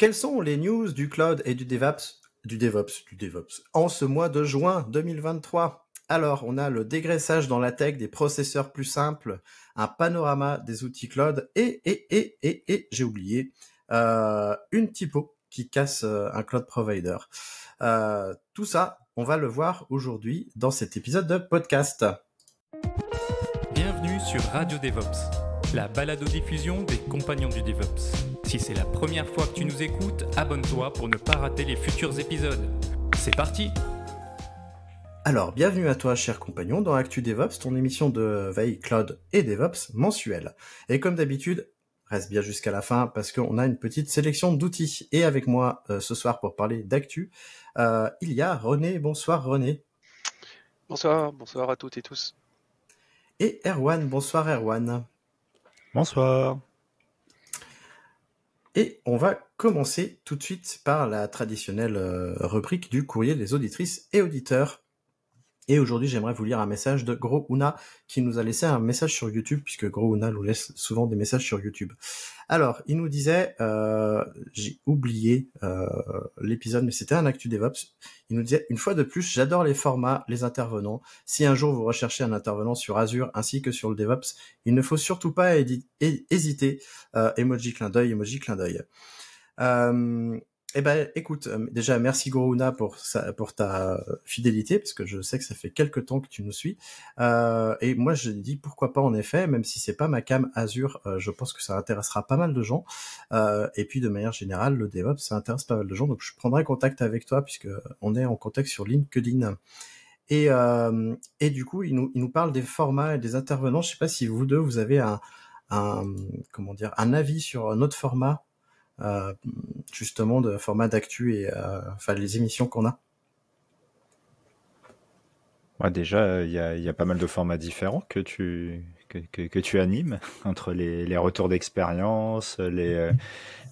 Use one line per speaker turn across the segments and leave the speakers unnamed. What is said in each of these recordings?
Quelles sont les news du cloud et du DevOps, du DevOps, du DevOps en ce mois de juin 2023 alors, on a le dégraissage dans la tech des processeurs plus simples, un panorama des outils cloud et, et, et, et, et j'ai oublié, euh, une typo qui casse euh, un cloud provider. Euh, tout ça, on va le voir aujourd'hui dans cet épisode de podcast. Bienvenue sur Radio DevOps, la balado-diffusion des compagnons du DevOps. Si c'est la première fois que tu nous
écoutes, abonne-toi pour ne pas rater les futurs épisodes. C'est parti
Alors, bienvenue à toi, cher compagnon, dans Actu DevOps, ton émission de veille cloud et DevOps mensuelle. Et comme d'habitude, reste bien jusqu'à la fin parce qu'on a une petite sélection d'outils. Et avec moi euh, ce soir pour parler d'actu, euh, il y a René. Bonsoir René.
Bonsoir, bonsoir à toutes et tous.
Et Erwan, bonsoir Erwan. Bonsoir. Et on va commencer tout de suite par la traditionnelle euh, rubrique du courrier des auditrices et auditeurs. Et aujourd'hui, j'aimerais vous lire un message de Gros Una qui nous a laissé un message sur YouTube, puisque Gros Una nous laisse souvent des messages sur YouTube. Alors, il nous disait, euh, j'ai oublié euh, l'épisode, mais c'était un actu DevOps. Il nous disait, une fois de plus, j'adore les formats, les intervenants. Si un jour vous recherchez un intervenant sur Azure ainsi que sur le DevOps, il ne faut surtout pas hésiter. emoji euh, clin d'œil, emoji clin d'œil. Euh, eh ben, écoute, euh, déjà merci Goruna pour pour ta euh, fidélité parce que je sais que ça fait quelques temps que tu nous suis. Euh, et moi, je dis pourquoi pas en effet, même si c'est pas ma cam Azure, je pense que ça intéressera pas mal de gens. et puis de manière générale, le DevOps ça intéresse pas mal de gens, donc je prendrai contact avec toi puisque on est en contact sur LinkedIn. Et et du coup, il nous nous parle des formats et des intervenants. Je sais pas si vous deux vous avez un un comment dire un avis sur notre format euh, justement de format d'actu et euh, enfin les émissions qu'on a
Déjà, euh, il y a, pas mal de formats différents que tu, animes, entre les, retours d'expérience, les,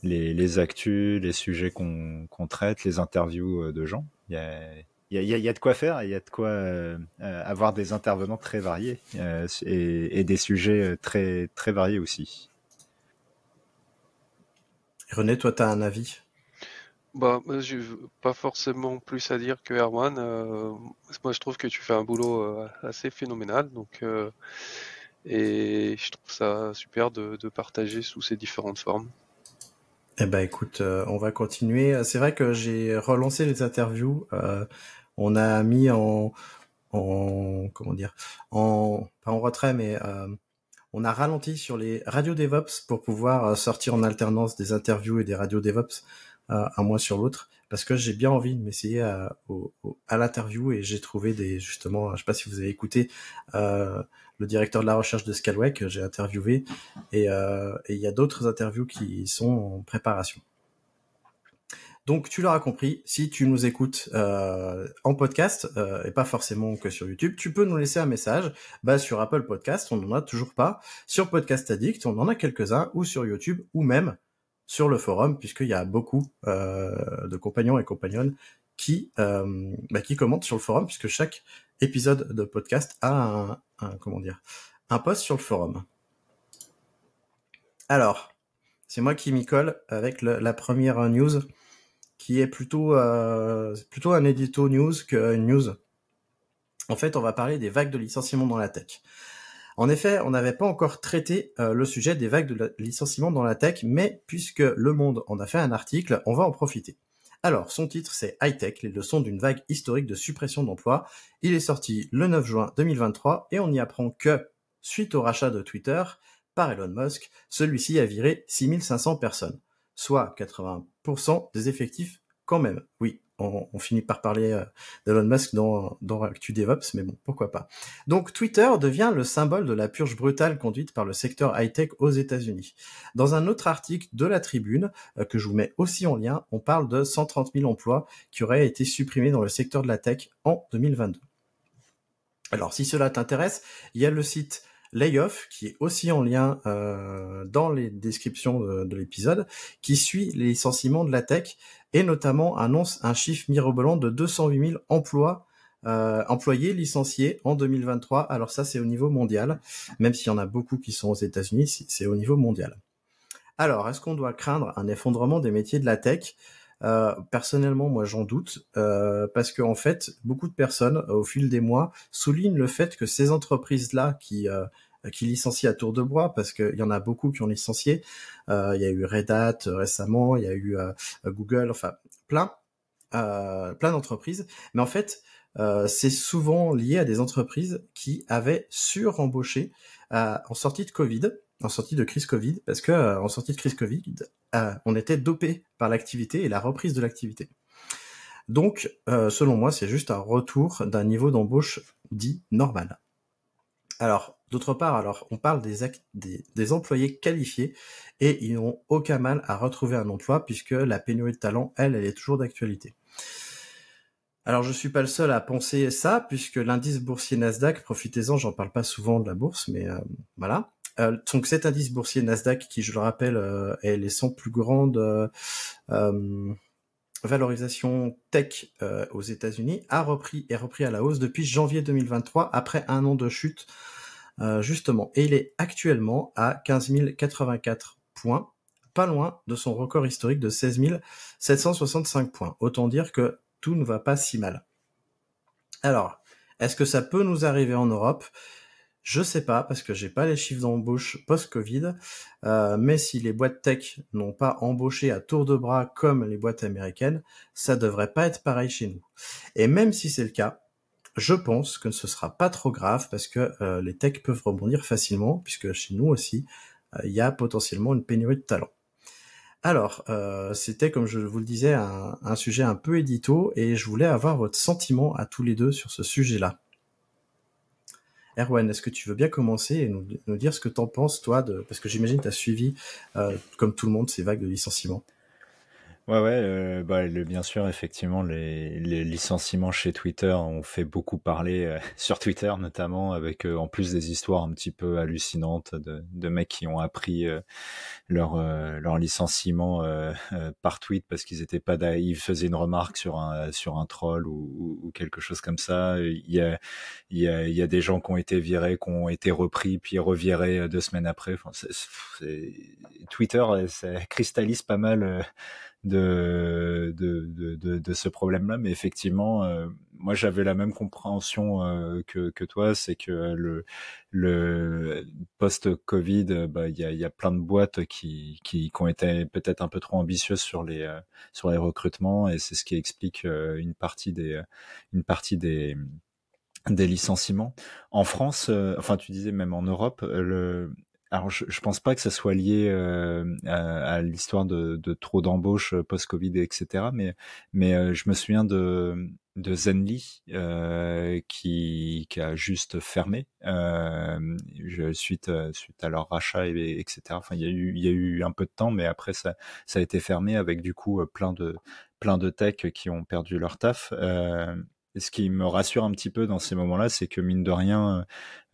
les, les, actus, les sujets qu'on traite, les interviews de gens. Il y a, de quoi faire, il y a de quoi avoir des intervenants très variés et, et, des sujets très, très variés aussi. René, toi, tu as un avis
bah, je pas forcément plus à dire que Erwan. Euh, moi, je trouve que tu fais un boulot euh, assez phénoménal. Donc, euh, et je trouve ça super de, partager sous ces différentes formes.
Eh ben, écoute, on va continuer. C'est vrai que j'ai relancé les interviews. on a mis en, en comment dire, en pas en retrait, mais on a ralenti sur les radios DevOps pour pouvoir euh, sortir en alternance des interviews et des radios DevOps euh, un mois sur l'autre parce que j'ai bien envie de m'essayer à, l'interview et j'ai trouvé des justement, je sais pas si vous avez écouté euh, le directeur de la recherche de Scalway que j'ai interviewé et il y a d'autres interviews qui sont en préparation. Donc tu l'auras compris, si tu nous écoutes euh, en podcast euh, et pas forcément que sur YouTube, tu peux nous laisser un message. Bah, sur Apple Podcast, on n'en a toujours pas. Sur Podcast Addict, on en a quelques-uns, ou sur YouTube, ou même sur le forum, puisqu'il y a beaucoup euh, de compagnons et compagnonnes bah, qui commentent sur le forum, puisque chaque épisode de podcast a un, comment dire un post sur le forum. Alors, c'est moi qui m'y colle avec la première news qui est plutôt, euh, plutôt un édito news qu'une news. En fait, on va parler des vagues de licenciement dans la tech. En effet, on n'avait pas encore traité euh, le sujet des vagues de licenciement dans la tech, mais puisque Le Monde en a fait un article, on va en profiter. Alors, son titre, c'est High Tech, les leçons d'une vague historique de suppression d'emplois. Il est sorti le 9 juin 2023 et on y apprend que, suite au rachat de Twitter par Elon Musk, celui-ci a viré 6500 personnes soit 80% des effectifs quand même. Oui, on, finit par parler euh, d'Elon Musk dans, dans DevOps, mais bon, pourquoi pas. Donc Twitter devient le symbole de la purge brutale conduite par le secteur high-tech aux États-Unis. Dans un autre article de la Tribune, euh, que je vous mets aussi en lien, on parle de 130 000 emplois qui auraient été supprimés dans le secteur de la tech en 2022. Alors si cela t'intéresse, il y a le site Layoff, qui est aussi en lien euh, dans les descriptions de, l'épisode, qui suit les licenciements de la tech et notamment annonce un chiffre mirobolant de 208 000 emplois euh, employés licenciés en 2023. Alors ça, c'est au niveau mondial, même s'il y en a beaucoup qui sont aux États-Unis, c'est au niveau mondial. Alors, est-ce qu'on doit craindre un effondrement des métiers de la tech euh, personnellement, moi, j'en doute euh, parce que en fait, beaucoup de personnes au fil des mois soulignent le fait que ces entreprises-là qui euh, qui licencient à tour de bois parce qu'il y en a beaucoup qui ont licencié. Il y a eu Red Hat récemment, il y a eu Google, enfin plein plein d'entreprises. Mais en fait, c'est souvent lié à des entreprises qui avaient sur-embauché en sortie de Covid en sortie de crise Covid, parce que euh, en sortie de crise Covid, euh, on était dopé par l'activité et la reprise de l'activité. Donc, euh, selon moi, c'est juste un retour d'un niveau d'embauche dit normal. Alors, d'autre part, alors on parle des, des, des, employés qualifiés et ils n'ont aucun mal à retrouver un emploi puisque la pénurie de talent, elle, elle est toujours d'actualité. Alors je suis pas le seul à penser ça puisque l'indice boursier Nasdaq, profitez-en, j'en parle pas souvent de la bourse, mais voilà, euh, donc cet indice boursier Nasdaq, qui je le rappelle euh, est les 100 plus grandes euh, valorisations tech aux États-Unis, a repris et repris à la hausse depuis janvier 2023 après un an de chute justement, et il est actuellement à 15 084 points, pas loin de son record historique de 16 765 points. Autant dire que tout ne va pas si mal. Alors, est-ce que ça peut nous arriver en Europe je sais pas parce que j'ai pas les chiffres d'embauche post-Covid, euh, mais si les boîtes tech n'ont pas embauché à tour de bras comme les boîtes américaines, ça devrait pas être pareil chez nous. Et même si c'est le cas, je pense que ce sera pas trop grave parce que euh, les techs peuvent rebondir facilement puisque chez nous aussi euh, il y a potentiellement une pénurie de talents. Alors, c'était, comme je vous le disais, un, sujet un peu édito, et je voulais avoir votre sentiment à tous les deux sur ce sujet-là. Erwan, est-ce que tu veux bien commencer et nous, dire ce que t'en
penses, toi, de... parce que j'imagine tu as suivi, euh, comme tout le monde, ces vagues de licenciements Ouais, ouais, euh, bah, le- bien sûr, effectivement, les, les licenciements chez Twitter ont fait beaucoup parler euh, sur Twitter, notamment avec euh, en plus des histoires un petit peu hallucinantes de, de mecs qui ont appris leur, leur licenciement par tweet parce qu'ils étaient pas daïs faisaient une remarque sur un, sur un troll ou, ou- quelque chose comme ça. Il y a, il y, a, y a des gens qui ont été virés, qui ont été repris, puis revirés deux semaines après. Enfin, Twitter, ça cristallise pas mal de, de, de, ce problème-là. Mais effectivement, euh, moi j'avais la même compréhension euh, que, que toi, c'est que le, le post-Covid, euh, bah, il y, a, y a plein de boîtes qui, qui, ont été peut-être un peu trop ambitieuses sur les, sur les recrutements, et c'est ce qui explique une partie des... Une partie des des licenciements. En France, enfin tu disais même en Europe, le, alors, je, je pense pas que ça soit lié euh, à, l'histoire de, trop d'embauches euh, post-Covid, etc. Mais, mais euh, je me souviens de, Zenly qui, a juste fermé suite, suite à leur rachat, et, etc. Enfin, il y, a eu, y eu un peu de temps, mais après ça, ça a été fermé avec du coup plein de plein de tech qui ont perdu leur taf ce qui me rassure un petit peu dans ces moments-là, c'est que mine de rien,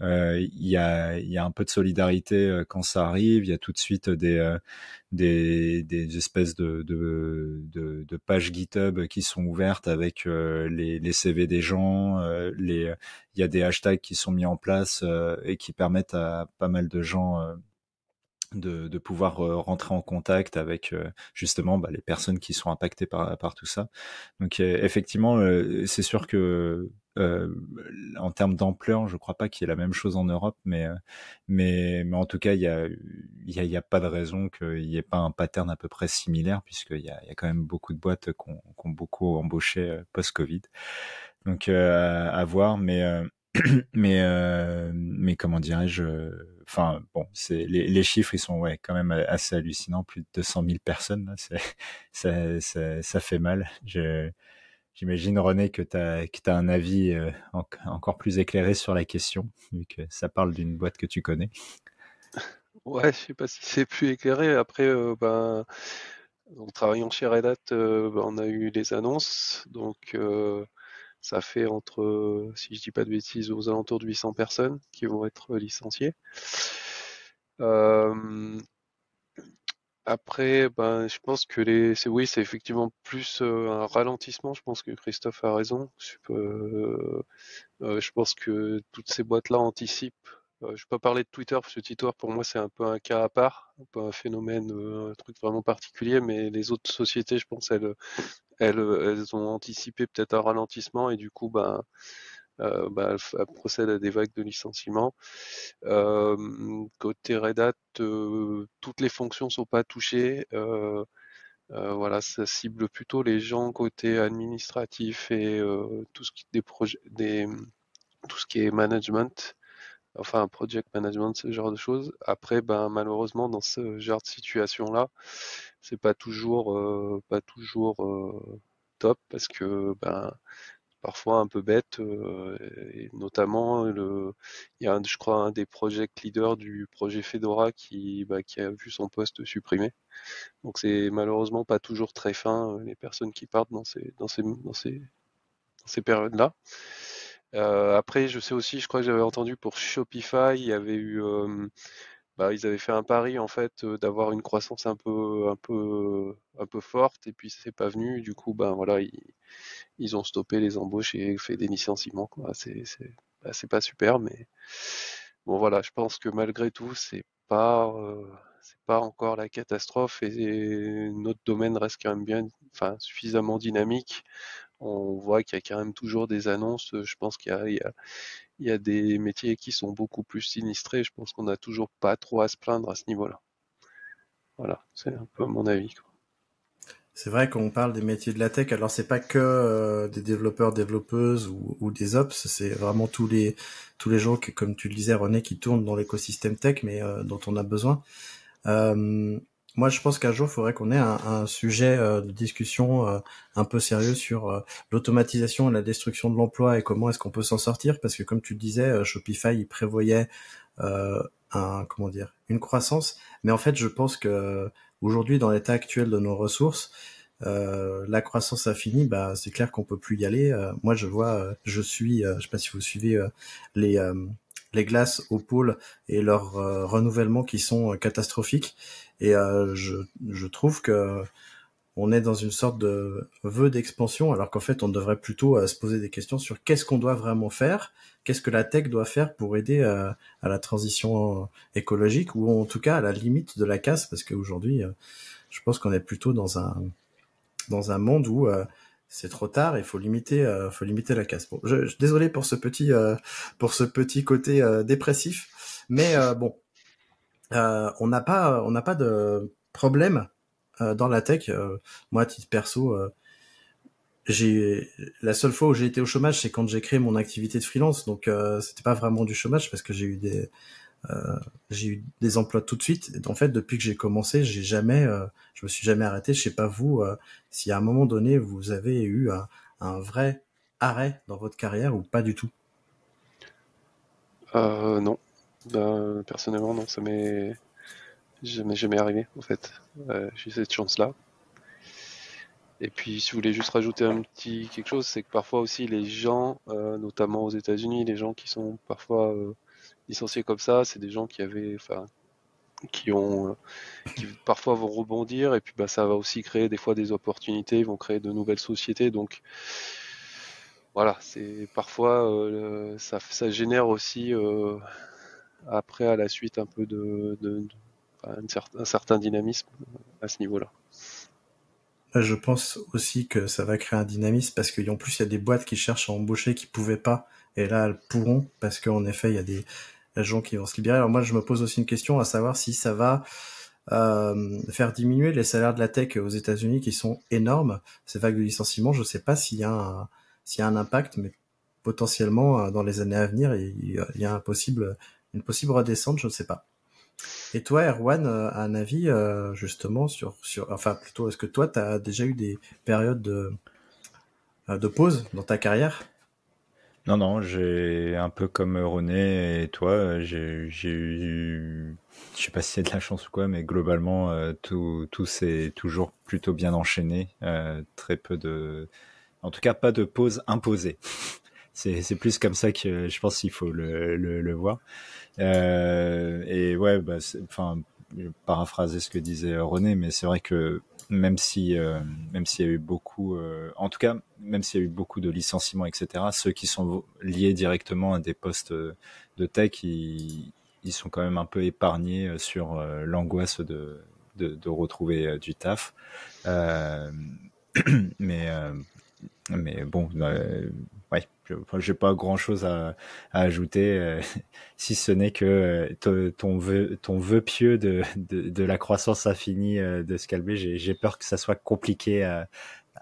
euh, il y, a, un peu de solidarité euh, quand ça arrive. Il y a tout de suite des, euh, des, espèces de, de, pages GitHub qui sont ouvertes avec les, les, CV des gens. Il y a des hashtags qui sont mis en place et qui permettent à pas mal de gens de, de, pouvoir euh, rentrer en contact avec euh, justement bah, les personnes qui sont impactées par, par tout ça. Donc euh, effectivement, c'est sûr que en termes d'ampleur, je ne crois pas qu'il y ait la même chose en Europe, mais, mais, mais en tout cas, il n'y a, y a, y a, pas de raison qu'il n'y ait pas un pattern à peu près similaire, puisqu'il y, y a, quand même beaucoup de boîtes qui ont, beaucoup embauché post-Covid. Donc à, voir, mais, mais, mais comment dirais-je enfin bon, c'est les, chiffres ils sont ouais quand même euh, assez hallucinants, plus de 200 000 personnes, ça, fait mal. J'imagine René que tu as, as, un avis euh, encore plus éclairé sur la question, vu que ça parle d'une boîte que tu connais.
Ouais, je sais pas si c'est plus éclairé. Après, euh, ben, en travaillant chez Red Hat, ben, on a eu des annonces, donc. Ça fait entre, si je dis pas de bêtises, aux alentours de 800 personnes qui vont être licenciées. Euh, après, ben, je pense que les, c'est, oui, c'est effectivement plus euh, un ralentissement. Je pense que Christophe a raison. je euh, pense que toutes ces boîtes-là anticipent euh, je ne vais pas parler de Twitter parce que Twitter pour moi c'est un peu un cas à part, un peu un phénomène, euh, un truc vraiment particulier, mais les autres sociétés, je pense, elles, ont anticipé peut-être un ralentissement et du coup, ben, euh, ben, elles, procèdent à des vagues de licenciements. côté Red Hat, toutes les fonctions ne sont pas touchées. voilà, ça cible plutôt les gens côté administratif et tout ce qui est management enfin un project management, ce genre de choses. Après, ben malheureusement dans ce genre de situation là, c'est pas toujours euh, pas toujours euh, top parce que ben parfois un peu bête euh, et notamment le il y a je crois un des project leaders du projet Fedora qui bah, qui a vu son poste supprimé donc c'est malheureusement pas toujours très fin les personnes qui partent dans ces dans ces dans ces dans ces périodes là euh, après, je sais aussi, je crois que j'avais entendu pour Shopify, il y avait eu, euh, bah, ils avaient fait un pari en fait euh, d'avoir une croissance un peu, un peu, un peu forte, et puis c'est pas venu. Du coup, ben voilà, ils, ont stoppé les embauches et fait des licenciements. Quoi. C'est, c'est, bah, c'est pas super, mais bon voilà, je pense que malgré tout, c'est pas, c'est pas encore la catastrophe, et, et notre domaine reste quand même bien, enfin suffisamment dynamique on voit qu'il y a quand même toujours des annonces. Euh, je pense qu'il y, a, des métiers qui sont beaucoup plus sinistrés. Je pense qu'on n'a toujours pas trop à se plaindre à ce niveau-là. Voilà, c'est un peu mon avis. C'est vrai
qu'on parle des métiers de la tech, alors c'est pas que euh, des développeurs, développeuses ou, des ops, c'est vraiment tous les tous les gens comme tu le disais René, qui tournent dans l'écosystème tech, mais euh, dont on a besoin. Moi, je pense qu'un jour, il faudrait qu'on ait un, sujet euh, de discussion euh, un peu sérieux sur euh, l'automatisation et la destruction de l'emploi et comment est-ce qu'on peut s'en sortir. Parce que, comme tu disais, Shopify, il prévoyait un, comment dire, une croissance. Mais en fait, je pense que aujourd'hui, dans l'état actuel de nos ressources, la croissance infinie, bah, c'est clair qu'on peut plus y aller. moi, je vois, je suis, je sais pas si vous suivez les les glaces au pôle et leur renouvellement qui sont catastrophiques. Et euh, je, je, trouve que on est dans une sorte de vœu d'expansion, alors qu'en fait, on devrait plutôt euh, se poser des questions sur qu'est-ce qu'on doit vraiment faire, qu'est-ce que la tech doit faire pour aider euh, à la transition euh, écologique, ou en tout cas à la limite de la casse, parce qu'aujourd'hui, je pense qu'on est plutôt dans un, dans un monde où c'est trop tard, il faut limiter, faut limiter la casse. Bon, je, désolé pour ce petit, pour ce petit côté dépressif, mais bon, euh, on n'a pas, on n'a pas de problème euh, dans la tech. Euh, moi, à titre perso, j'ai la seule fois où j'ai été au chômage, c'est quand j'ai créé mon activité de freelance. Donc, c'était pas vraiment du chômage parce que j'ai eu des, j'ai eu des emplois tout de suite. Et en fait, depuis que j'ai commencé, j'ai jamais, je me suis jamais arrêté. Je sais pas vous, si à un moment donné vous avez eu un, un, vrai arrêt dans votre carrière ou pas du tout.
non, bah, personnellement, non, ça m'est jamais, jamais arrivé, en fait. Euh, j'ai cette chance-là. Et puis, si vous voulez juste rajouter un petit quelque chose, c'est que parfois aussi les gens, euh, notamment aux États-Unis, les gens qui sont parfois euh, licenciés comme ça, c'est des gens qui avaient, enfin, qui ont, qui parfois vont rebondir, et puis bah, ça va aussi créer des fois des opportunités, ils vont créer de nouvelles sociétés, donc voilà, c'est parfois ça, ça, génère aussi après à la suite un peu de, un, certain, dynamisme euh, à ce niveau-là. Je
pense aussi que ça va créer un dynamisme parce qu'en plus il y a des boîtes qui cherchent à embaucher qui pouvaient pas et là elles pourront parce qu'en effet il y a des gens qui vont se libérer. Alors moi je me pose aussi une question à savoir si ça va euh, faire diminuer les salaires de la tech aux États-Unis qui sont énormes. Ces vagues de licenciements, je ne sais pas s'il y, y, a un impact, mais potentiellement euh, dans les années à venir il y a un possible une possible redescente, je ne sais pas. Et toi, Erwan, euh, un avis euh, justement sur, sur, enfin plutôt, est-ce que toi, tu as déjà eu des périodes de, euh, de pause dans ta carrière
Non, non, j'ai un peu comme René et toi, j'ai eu, je sais pas si c'est de la chance ou quoi, mais globalement, tout, tout s'est toujours plutôt bien enchaîné, très peu de, en tout cas pas de pause imposée c'est plus comme ça que je pense qu'il faut le, le, le voir. Euh, et ouais, bah, enfin, paraphraser ce que disait René, mais c'est vrai que même si euh, même s'il y a eu beaucoup, euh, en tout cas, même s'il y a eu beaucoup de licenciements, etc., ceux qui sont liés directement à des postes euh, de tech, ils, ils sont quand même un peu épargnés sur l'angoisse de, de, de, retrouver du taf. mais mais bon, ouais euh, enfin, j'ai pas grand chose à, à ajouter, euh, si ce n'est que euh, ton vœu, ton vœu pieux de, de, de la croissance infinie euh, de se calmer, j'ai peur que ça soit compliqué à,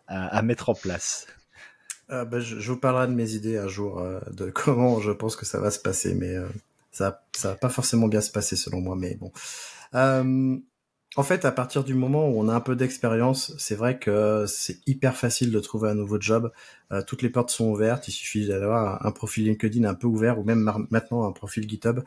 à, mettre en place.
Ben, je, je, vous parlerai de mes idées un jour, de comment je pense que ça va se passer, mais ça, ça va pas forcément bien se passer selon moi, mais bon. En fait, à partir du moment où on a un peu d'expérience, c'est vrai que c'est hyper facile de trouver un nouveau job. Euh, toutes les portes sont ouvertes. Il suffit d'avoir un, profil LinkedIn un peu ouvert ou même maintenant un profil GitHub.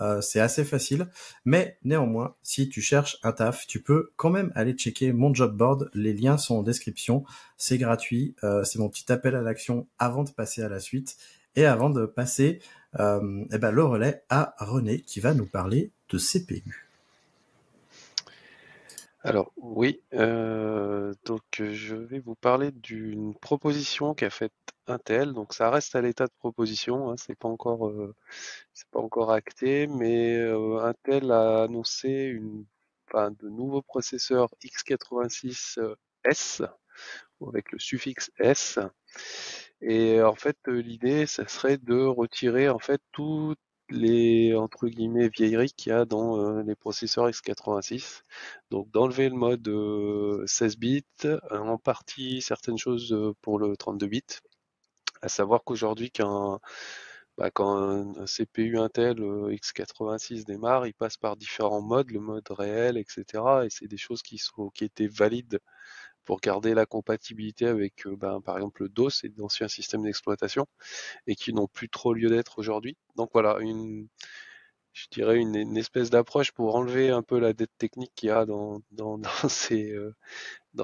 Euh, c'est assez facile. Mais néanmoins, si tu cherches un taf, tu peux quand même aller checker mon job board. Les liens sont en description. C'est gratuit. Euh, c'est mon petit appel à l'action avant de passer à la suite et avant de passer eh ben, le relais à René qui va nous parler de CPU.
Alors oui, euh, donc euh, je vais vous parler d'une proposition qu'a faite Intel. Donc ça reste à l'état de proposition, hein, c'est pas encore euh, c'est pas encore acté, mais Intel a annoncé une, enfin, de nouveaux processeurs x86s avec le suffixe s. Et en fait, l'idée, ça serait de retirer en fait tout les entre guillemets vieilleries qu'il y a dans euh, les processeurs x86. Donc d'enlever le mode 16 euh, bits, euh, en partie certaines choses pour le 32 bits. À savoir qu'aujourd'hui bah, quand un, CPU Intel x86 démarre, il passe par différents modes, le mode réel, etc. Et c'est des choses qui, qui étaient valides pour garder la compatibilité avec, euh, ben, par exemple, le DOS et d'anciens systèmes d'exploitation et qui n'ont plus trop lieu d'être aujourd'hui. Donc voilà, une, je dirais une, espèce d'approche pour enlever un peu la dette technique qu'il y a dans, ces, euh,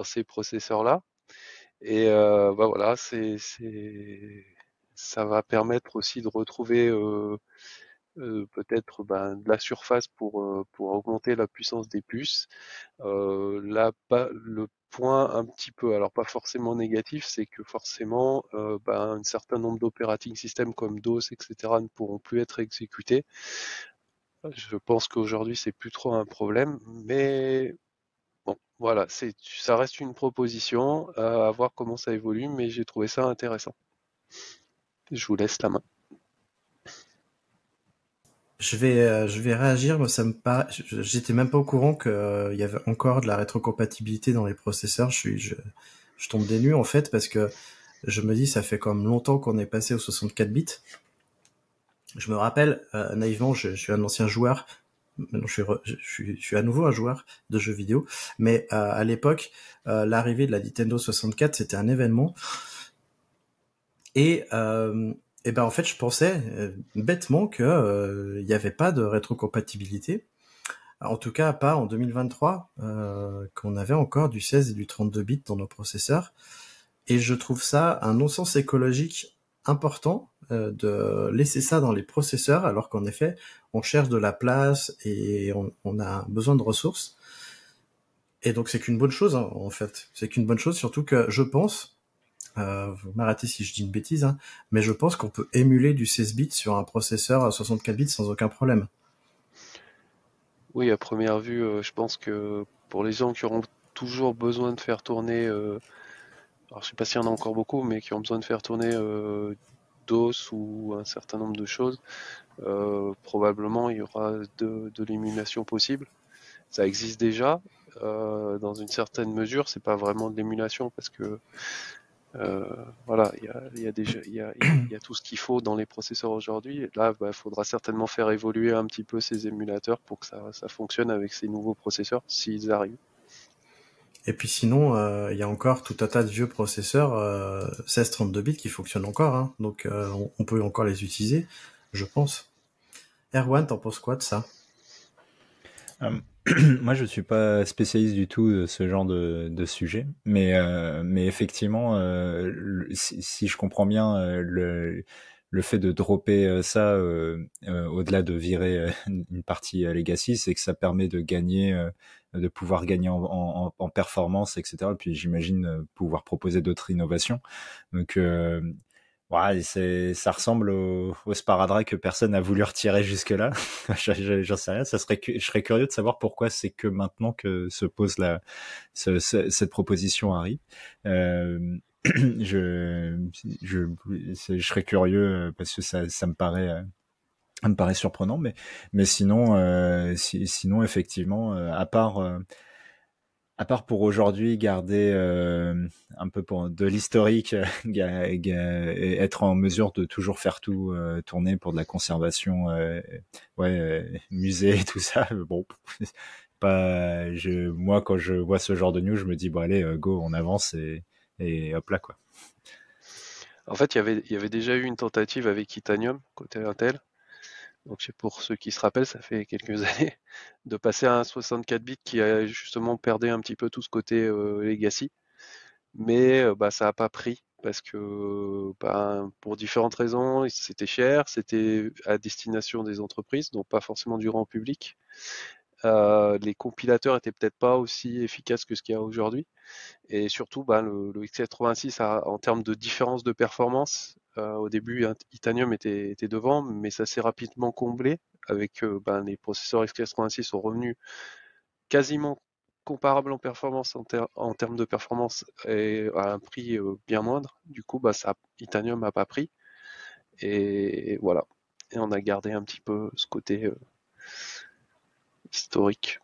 ces processeurs-là. Et euh, ben voilà, c'est, ça va permettre aussi de retrouver euh, euh, peut-être ben, de la surface pour, euh, pour augmenter la puissance des puces. Euh, là, pas, le point un petit peu, alors pas forcément négatif, c'est que forcément ben, un certain nombre d'operating systems comme DOS, etc. ne pourront plus être exécutés. Je pense qu'aujourd'hui c'est plus trop un problème, mais bon, voilà, ça reste une proposition à voir comment ça évolue, mais j'ai trouvé ça intéressant. Je vous laisse la main.
Je vais, euh, je vais réagir. mais ça me paraît. J'étais même pas au courant qu'il euh, y avait encore de la rétrocompatibilité dans les processeurs. Je suis, je, je tombe des nues en fait parce que je me dis ça fait comme longtemps qu'on est passé aux 64 bits. Je me rappelle euh, naïvement, je, suis un ancien joueur. Maintenant, je suis, je, suis, à nouveau un joueur de jeux vidéo, mais à l'époque, l'arrivée de la Nintendo 64, c'était un événement. Et et eh ben en fait, je pensais euh, bêtement que il euh, n'y avait pas de rétrocompatibilité. En tout cas, pas en 2023, euh, qu'on avait encore du 16 et du 32 bits dans nos processeurs. Et je trouve ça un non-sens écologique important euh, de laisser ça dans les processeurs, alors qu'en effet, on cherche de la place et on, on a besoin de ressources. Et donc, c'est qu'une bonne chose, hein, en fait. C'est qu'une bonne chose, surtout que je pense, euh, vous m'arrêtez si je dis une bêtise, hein, mais je pense qu'on peut émuler du 16 bits sur un processeur à 64 bits sans aucun problème.
Oui, à première vue, euh, je pense que pour les gens qui auront toujours besoin de faire tourner, euh, alors je sais pas s'il y en a encore beaucoup, mais qui ont besoin de faire tourner DOS ou un certain nombre de choses, probablement il y aura de, l'émulation possible. Ça existe déjà, dans une certaine mesure, c'est pas vraiment de l'émulation parce que euh, voilà, il y a, y, a y, a, tout ce qu'il faut dans les processeurs aujourd'hui. Là, il bah, faudra certainement faire évoluer un petit peu ces émulateurs pour que ça, fonctionne avec ces nouveaux processeurs s'ils arrivent.
Et puis sinon, euh, il y a encore tout un tas de vieux processeurs 16-32 euh, bits qui fonctionnent encore, hein. donc on, peut encore les utiliser, je pense. Erwan, t'en penses quoi de ça
moi, je suis pas spécialiste du tout de ce genre de, de sujet, mais euh, mais effectivement, euh, si, je comprends bien, euh, le le fait de dropper ça au-delà de virer une partie legacy, c'est que ça permet de gagner, de pouvoir gagner en, en, en performance, etc. Et puis j'imagine pouvoir proposer d'autres innovations. Donc Ouais, c'est, ça ressemble au, au sparadrap que personne n'a voulu retirer jusque-là. J'en sais rien. Ça serait, je serais curieux de savoir pourquoi c'est que maintenant que se pose la, ce, cette proposition arrive. Euh, je, je, je serais curieux euh, parce que ça, ça me paraît, euh, me paraît surprenant. Mais, mais sinon, euh, sinon effectivement, euh, à part, à part pour aujourd'hui garder euh, un peu pour, de l'historique, et être en mesure de toujours faire tout euh, tourner pour de la conservation, euh, ouais, musée, tout ça. Bon, pas, je, moi quand je vois ce genre de news, je me dis bon allez, go, on avance et, et hop là quoi.
En fait, y il y avait déjà eu une tentative avec Itanium côté Intel donc pour ceux qui se rappellent, ça fait quelques années de passer à un 64 bits qui a justement perdu un petit peu tout ce côté euh, legacy, mais euh, bah, ça n'a pas pris parce que bah, pour différentes raisons, c'était cher, c'était à destination des entreprises, donc pas forcément du grand public. Euh, les compilateurs étaient peut-être pas aussi efficaces que ce qu'il y a aujourd'hui. Et surtout, bah, le, le, x86, en termes de différence de performance, euh, au début, Itanium était, devant, mais ça s'est rapidement comblé avec euh, ben, les processeurs x86 sont revenus quasiment comparables en performance, en, termes de performance, et à un prix euh, bien moindre. Du coup, bah, ça, Itanium n'a pas pris. Et, voilà. Et on a gardé un petit peu ce côté historique.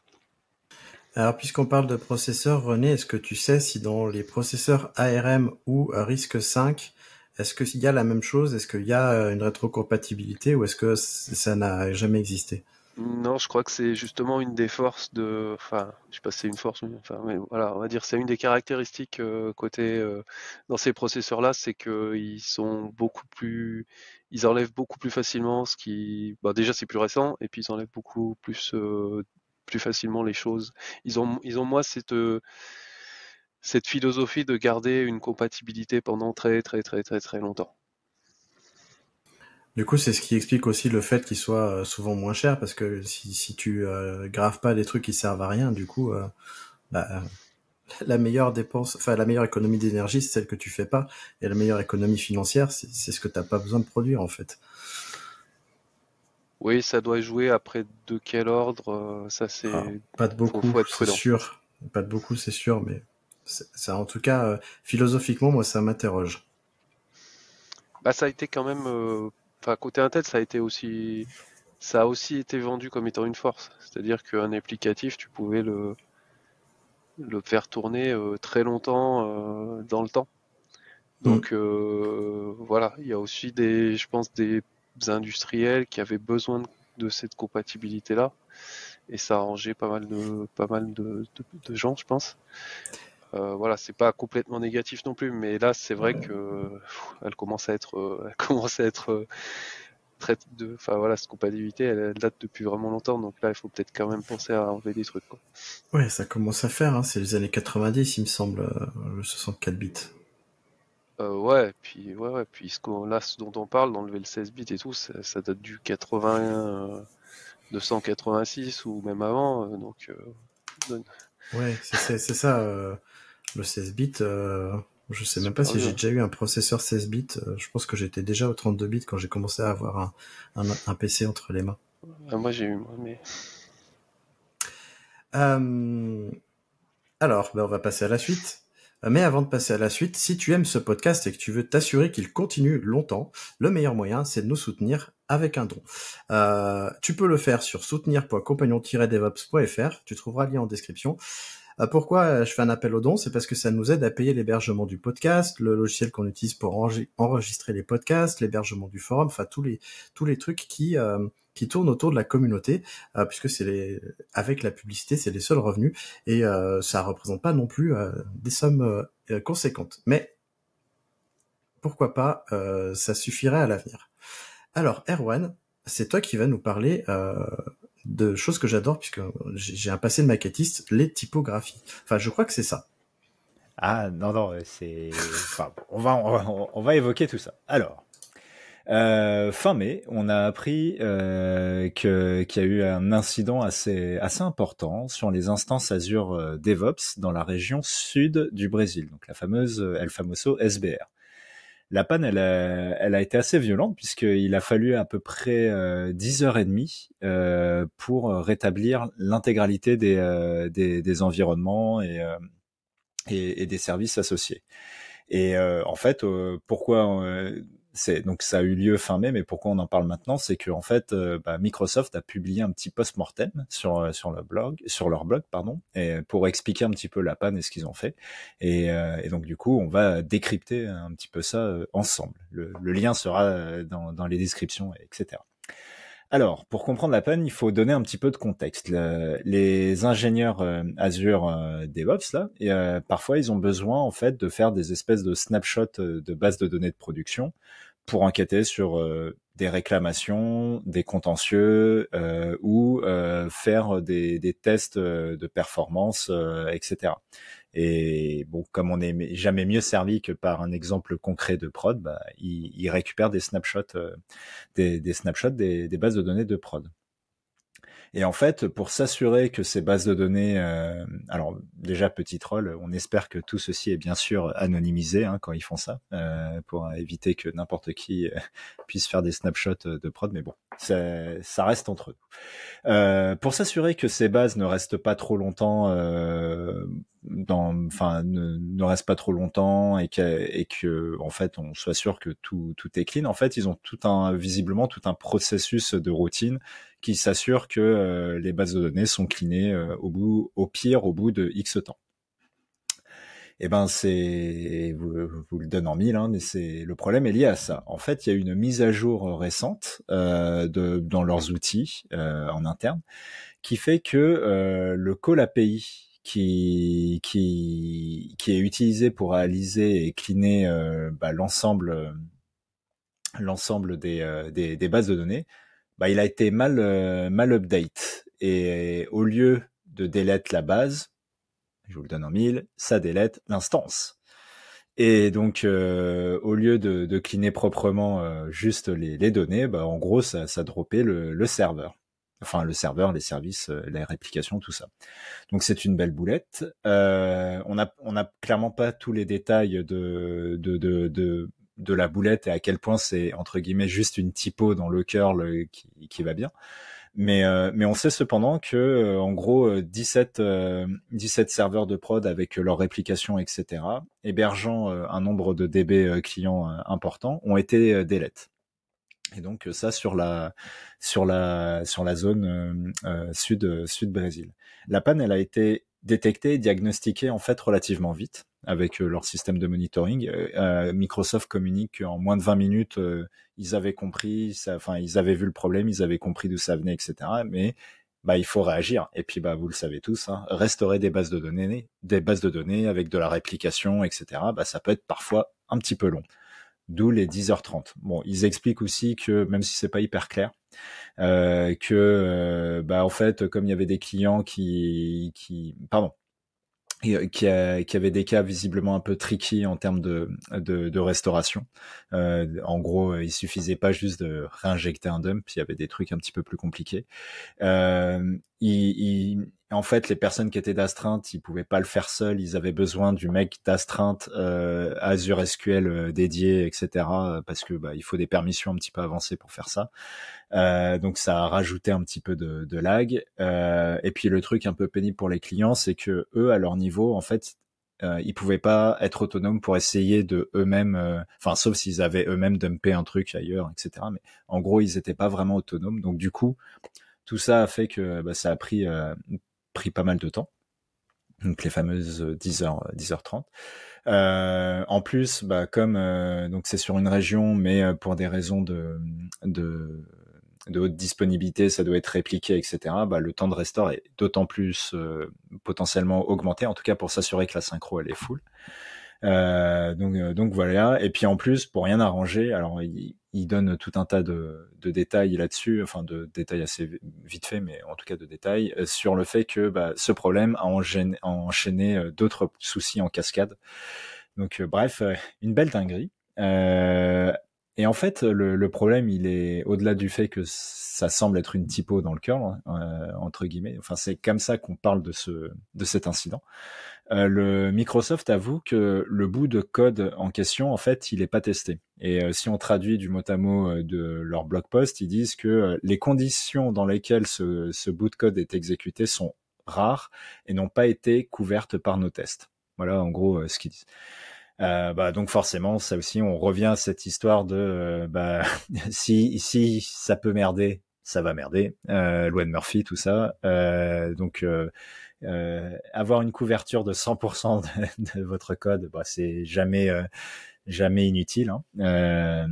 Alors, puisqu'on parle de processeurs, René, est-ce que tu sais si dans les processeurs ARM ou risc risque 5, est-ce qu'il y a la même chose Est-ce qu'il y a euh, une rétrocompatibilité ou est-ce que ça n'a jamais existé
non, je crois que c'est justement une des forces de. Enfin, je sais pas si c'est une force, enfin, voilà, on va dire c'est une des caractéristiques euh, côté euh, dans ces processeurs-là, c'est qu'ils sont beaucoup plus, ils enlèvent beaucoup plus facilement ce qui, bah, déjà c'est plus récent, et puis ils enlèvent beaucoup plus plus facilement les choses. Ils ont ils ont moins cette cette philosophie de garder une compatibilité pendant très très très très très longtemps.
Du coup, c'est ce qui explique aussi le fait qu'il soit euh, souvent moins cher, parce que si, tu euh, graves pas des trucs qui servent à rien, du coup, euh, bah, la meilleure dépense, enfin la meilleure économie d'énergie, c'est celle que tu fais pas, et la meilleure économie financière, c'est ce que tu n'as pas besoin de produire en fait.
Oui, ça doit jouer après de quel ordre, ça c'est. Ah, pas de beaucoup, c'est sûr.
Pas de beaucoup, c'est sûr, mais ça, en tout cas, euh, philosophiquement, moi, ça m'interroge.
Bah, ça a été quand même. Euh, enfin, côté Intel, ça a été aussi. Ça a aussi été vendu comme étant une force. C'est-à-dire qu'un applicatif, tu pouvais le, le faire tourner euh, très longtemps dans le temps. Mm. Donc voilà, il y a aussi des, je pense, des industriels qui avaient besoin de, cette compatibilité-là, et ça a arrangé pas mal de, pas mal de gens, je pense. Voilà, euh, voilà, c'est pas complètement négatif non plus, mais là, c'est vrai que elle commence à être, euh, elle commence à être euh, très de, enfin voilà, cette compatibilité, elle, elle, date depuis vraiment longtemps, donc là, il faut peut-être quand même penser à enlever des trucs.
Ouais, ça commence à faire. Hein. c'est les années 90, il me semble, le 64
bits. Euh, ouais, puis ouais, puis là, ce dont on parle, d'enlever le 16 bits et tout, ça, date du 80 286 ou même avant, donc.
ouais, c'est, ça. Le 16 bits, euh, je sais même pas si j'ai déjà eu un processeur 16 bits. Euh, je pense que j'étais déjà au 32 bits quand j'ai commencé à avoir un, PC entre les mains.
moi j'ai eu, mais.
Euh, alors, ben, on va passer à la suite. Euh, mais avant de passer à la suite, si tu aimes ce podcast et que tu veux t'assurer qu'il continue longtemps, le meilleur moyen, c'est de nous soutenir avec un don. tu peux le faire sur soutenir.compagnon-devops.fr, tu trouveras le lien en description. Euh, pourquoi euh, je fais un appel aux dons C'est parce que ça nous aide à payer l'hébergement du podcast, le logiciel qu'on utilise pour enregistrer les podcasts, l'hébergement du forum, enfin tous les tous les trucs qui euh, qui tournent autour de la communauté, puisque c'est les avec la publicité c'est les seuls revenus et ça représente pas non plus des sommes conséquentes. Mais pourquoi pas Ça suffirait à l'avenir. Alors Erwan, c'est toi qui vas nous parler de choses que j'adore, puisque
j'ai un passé de maquettiste, les typographies. Enfin, je crois que c'est ça. Ah non, non, c'est... Enfin, on, va, on, va, évoquer tout ça. Alors, euh, fin mai, on a appris euh, qu'il y a eu un incident assez, assez important sur les instances Azure euh, DevOps dans la région sud du Brésil, donc la fameuse euh, El Famoso SBR la panne, elle a, elle a été assez violente puisqu'il a fallu à peu près euh, heures et demie euh, pour euh, rétablir l'intégralité euh, des, des, environnements et, euh, et, et, des services associés. Et en fait, pourquoi donc ça a eu lieu fin mai, mais pourquoi on en parle maintenant, c'est que en fait, euh, bah, Microsoft a publié un petit post-mortem sur euh, sur blog, sur leur blog, pardon, pour expliquer un petit peu la panne et ce qu'ils ont fait. Et, euh, donc du coup, on va décrypter un petit peu ça ensemble. Le, lien sera dans, les descriptions, etc. Alors, pour comprendre la panne, il faut donner un petit peu de contexte. les ingénieurs Azure DevOps, là, et, parfois, ils ont besoin en fait de faire des espèces de snapshots de bases de données de production pour enquêter sur euh, des réclamations, des contentieux euh, ou euh, faire des, tests de performance, etc. Et bon, comme on n'est jamais mieux servi que par un exemple concret de prod, bah, il récupère des snapshots, des, snapshots des, bases de données de prod. Et en fait, pour s'assurer que ces bases de données, euh, alors déjà petit troll, on espère que tout ceci est bien sûr anonymisé hein, quand ils font ça, euh, pour éviter que n'importe qui euh, puisse faire des snapshots de prod. Mais bon, ça, reste entre nous. pour s'assurer que ces bases ne restent pas trop longtemps dans, enfin, ne, reste pas trop longtemps et que, en fait, on soit sûr que tout, tout est clean. En fait, ils ont tout un, visiblement, tout un processus de routine qui s'assure que euh, les bases de données sont cleanées euh, au bout, au pire, au bout de X temps. Eh ben, c'est, vous, le donne en mille, hein, mais c'est le problème est lié à ça. En fait, il y a une mise à jour récente euh, dans leurs outils en interne qui fait que le call API qui, qui, qui est utilisé pour réaliser et cleaner euh, bah, l'ensemble euh, l'ensemble euh, des, bases de données, bah, il a été mal, mal update. Et au lieu de delete la base, je vous le donne en mille, ça délète l'instance. Et donc, au lieu de, de cleaner proprement juste les, données, bah, en gros, ça, ça dropait le serveur. Enfin, le serveur, les services, euh, les réplications, tout ça. Donc, c'est une belle boulette. Euh, on n'a clairement pas tous les détails de, de, la boulette et à quel point c'est, entre guillemets, juste une typo dans le curl qui, va bien. Mais, euh, mais on sait cependant que en gros 17, serveurs de prod avec leur réplication etc hébergeant un nombre de DB clients importants ont été délettes. Et donc euh, ça sur la sur la sur la zone euh, euh, sud sud Brésil. La panne, elle a été détectée et diagnostiquée en fait relativement vite avec leur système de monitoring. Microsoft communique qu'en moins de 20 minutes, ils avaient compris, enfin ils avaient vu le problème, ils avaient compris d'où ça venait, etc. Mais bah, il faut réagir. Et puis, bah, vous le savez tous, hein, restaurer des bases de données, des bases de données avec de la réplication, etc. Bah, ça peut être parfois un petit peu long d'où les 10h30. Bon, ils expliquent aussi que, même si c'est pas hyper clair, euh, que, euh, bah, en fait, comme il y avait des clients qui, qui, pardon, qui, avait des cas visiblement un peu tricky en termes de, restauration. Euh, en gros, il suffisait pas juste de réinjecter un dump, il y avait des trucs un petit peu plus compliqués en fait, les personnes qui étaient d'astreinte, ils pouvaient pas le faire seuls. Ils avaient besoin du mec d'astreinte euh, Azure SQL euh, dédié, etc. Parce que bah, il faut des permissions un petit peu avancées pour faire ça. Euh, donc ça a rajouté un petit peu de, lag. et puis le truc un peu pénible pour les clients, c'est que eux, à leur niveau, en fait, ils ils pouvaient pas être autonomes pour essayer de eux-mêmes, enfin sauf s'ils avaient eux-mêmes dumpé un truc ailleurs, etc. Mais en gros, ils n'étaient pas vraiment autonomes. Donc du coup, tout ça a fait que bah, ça a pris pris pas mal de temps. Donc les fameuses 10h, euh, 10h30. Euh, euh, en plus, bah, comme donc c'est sur une région, mais pour des raisons de, de, de haute disponibilité, ça doit être répliqué, etc. Bah, le temps de restore est d'autant plus potentiellement augmenté, en tout cas pour s'assurer que la synchro elle est full. donc, donc voilà. Et puis en plus, pour rien arranger, alors il, il donne tout un tas de, détails là-dessus, enfin de détails assez vite fait, mais en tout cas de détails, euh, sur le fait que bah, ce problème a enchaîné, euh, d'autres soucis en cascade. Donc euh, bref, une belle dinguerie. et en fait, le, problème, il est au-delà du fait que ça semble être une typo dans le cœur, hein, entre guillemets. Enfin, c'est comme ça qu'on parle de, ce, de cet incident. Euh, le Microsoft avoue que le bout de code en question, en fait, il n'est pas testé. Et euh, si on traduit du mot à mot euh, de leur blog post, ils disent que les conditions dans lesquelles ce, bout de code est exécuté sont rares et n'ont pas été couvertes par nos tests. Voilà, en gros, ce qu'ils disent. Bah, donc forcément, ça aussi, on revient à cette histoire de bah, si, si ça peut merder, ça va merder. Euh, Murphy, tout ça. donc euh, avoir une couverture de 100% de, votre code, bah, c'est jamais euh, jamais inutile. Hein. Euh,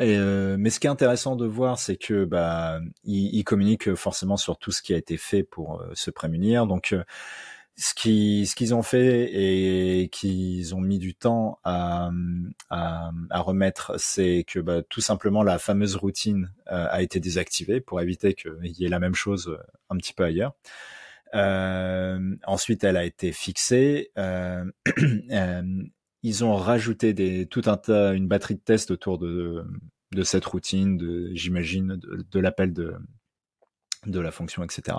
euh, mais ce qui est intéressant de voir, c'est que bah, il, forcément sur tout ce qui a été fait pour se prémunir. Donc ce qu'ils ont fait et qu'ils ont mis du temps à, à, à remettre, c'est que bah, tout simplement la fameuse routine a été désactivée pour éviter qu'il y ait la même chose un petit peu ailleurs. Euh, ensuite, elle a été fixée. Euh, euh, ils ont rajouté des, tout un tas, une batterie de tests autour de, de cette routine, j'imagine, de, l'appel de, de la fonction, etc.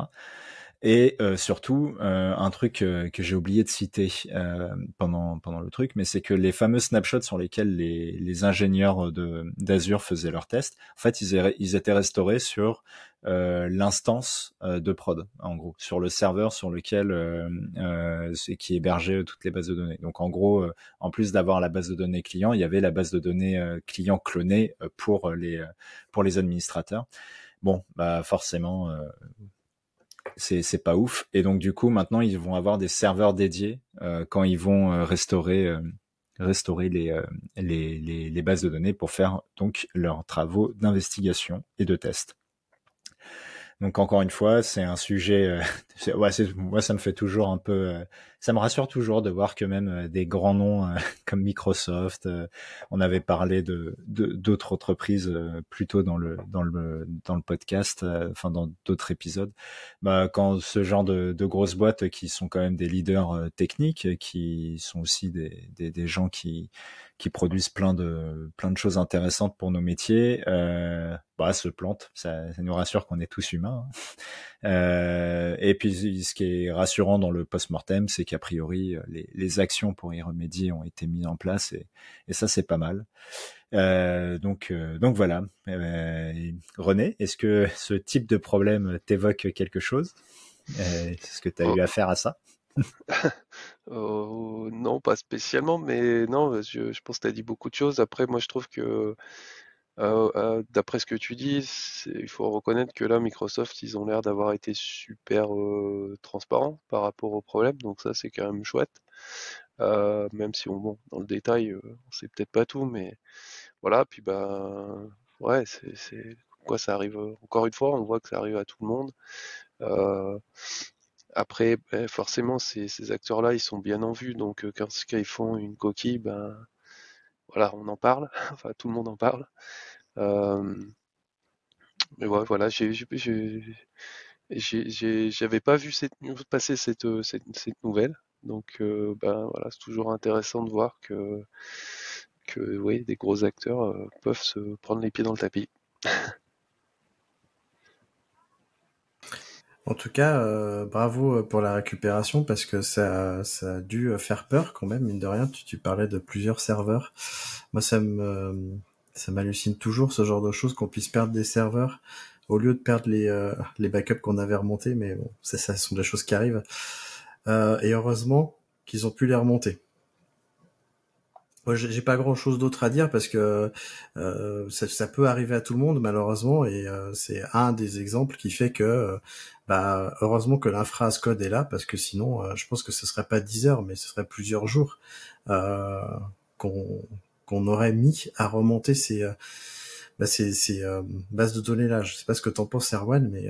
Et euh, surtout, euh, un truc euh, que j'ai oublié de citer pendant, pendant le truc, mais c'est que les fameux snapshots sur lesquels les, les ingénieurs d'Azure faisaient leurs tests, en fait, ils, ils étaient restaurés sur l'instance de prod, en gros, sur le serveur sur lequel qui hébergeait toutes les bases de données. Donc, en gros, en plus d'avoir la base de données client, il y avait la base de données client clonée pour les, pour les administrateurs. Bon, bah forcément, c'est pas ouf. Et donc du coup, maintenant, ils vont avoir des serveurs dédiés euh, quand ils vont euh, restaurer euh, restaurer les, les, les, bases de données pour faire donc leurs travaux d'investigation et de test. Donc encore une fois, c'est un sujet. ouais, moi, ça me fait toujours un peu ça me rassure toujours de voir que même euh, des grands noms euh, comme Microsoft, euh, on avait parlé de d'autres entreprises plus tôt dans le dans le dans le podcast, enfin dans d'autres épisodes, bah, quand ce genre de, grosses boîtes qui sont quand même des leaders techniques, qui sont aussi des, des, gens qui qui produisent plein de plein de choses intéressantes pour nos métiers, bah se plantent. Ça, nous rassure qu'on est tous humains. Hein. Euh, et puis, ce qui est rassurant dans le post-mortem, c'est qu'a priori, euh, les, actions pour y remédier ont été mises en place, et, ça, c'est pas mal. Euh, donc, donc voilà. Eh ben, René, est-ce que ce type de problème t'évoque quelque chose Est-ce que tu as eu oh. affaire à ça
oh, non, pas spécialement, mais non, je, je pense que tu as dit beaucoup de choses. Après, moi, je trouve que euh, euh, d'après ce que tu dis, il faut reconnaître que là, Microsoft, ils ont l'air d'avoir été super euh, transparents par rapport au problème, donc ça, c'est quand même chouette. même si on, bon, dans le détail, on sait peut-être pas tout, mais voilà. Puis bah, ouais, c'est quoi ça arrive. Encore une fois, on voit que ça arrive à tout le monde. après, ben, forcément, ces, acteurs-là, ils sont bien en vue, donc quand ils font une coquille, ben voilà, on en parle, enfin tout le monde en parle. mais voilà, j'ai j'avais pas vu cette, passer cette, cette, nouvelle. Donc ben, voilà, c'est toujours intéressant de voir que, que oui, des gros acteurs peuvent se prendre les pieds dans le tapis.
En tout cas, euh, bravo euh, pour la récupération parce que ça, ça a dû euh, faire peur quand même, mine de rien. Tu, tu parlais de plusieurs serveurs. Moi, ça me, ça m'hallucine toujours ce genre de choses qu'on puisse perdre des serveurs au lieu de perdre les, les backups qu'on avait remontés. Mais bon, ça, ça sont des choses qui arrivent. et heureusement qu'ils ont pu les remonter j'ai pas grand chose d'autre à dire parce que euh, ça, peut arriver à tout le monde malheureusement et euh, c'est un des exemples qui fait que euh, bah, heureusement que l'infrascode code est là parce que sinon je pense que ce serait pas 10 heures mais ce serait plusieurs jours qu'on qu'on aurait mis à remonter ces bah, ces bases de données là. Je sais pas ce que t'en penses Erwan mais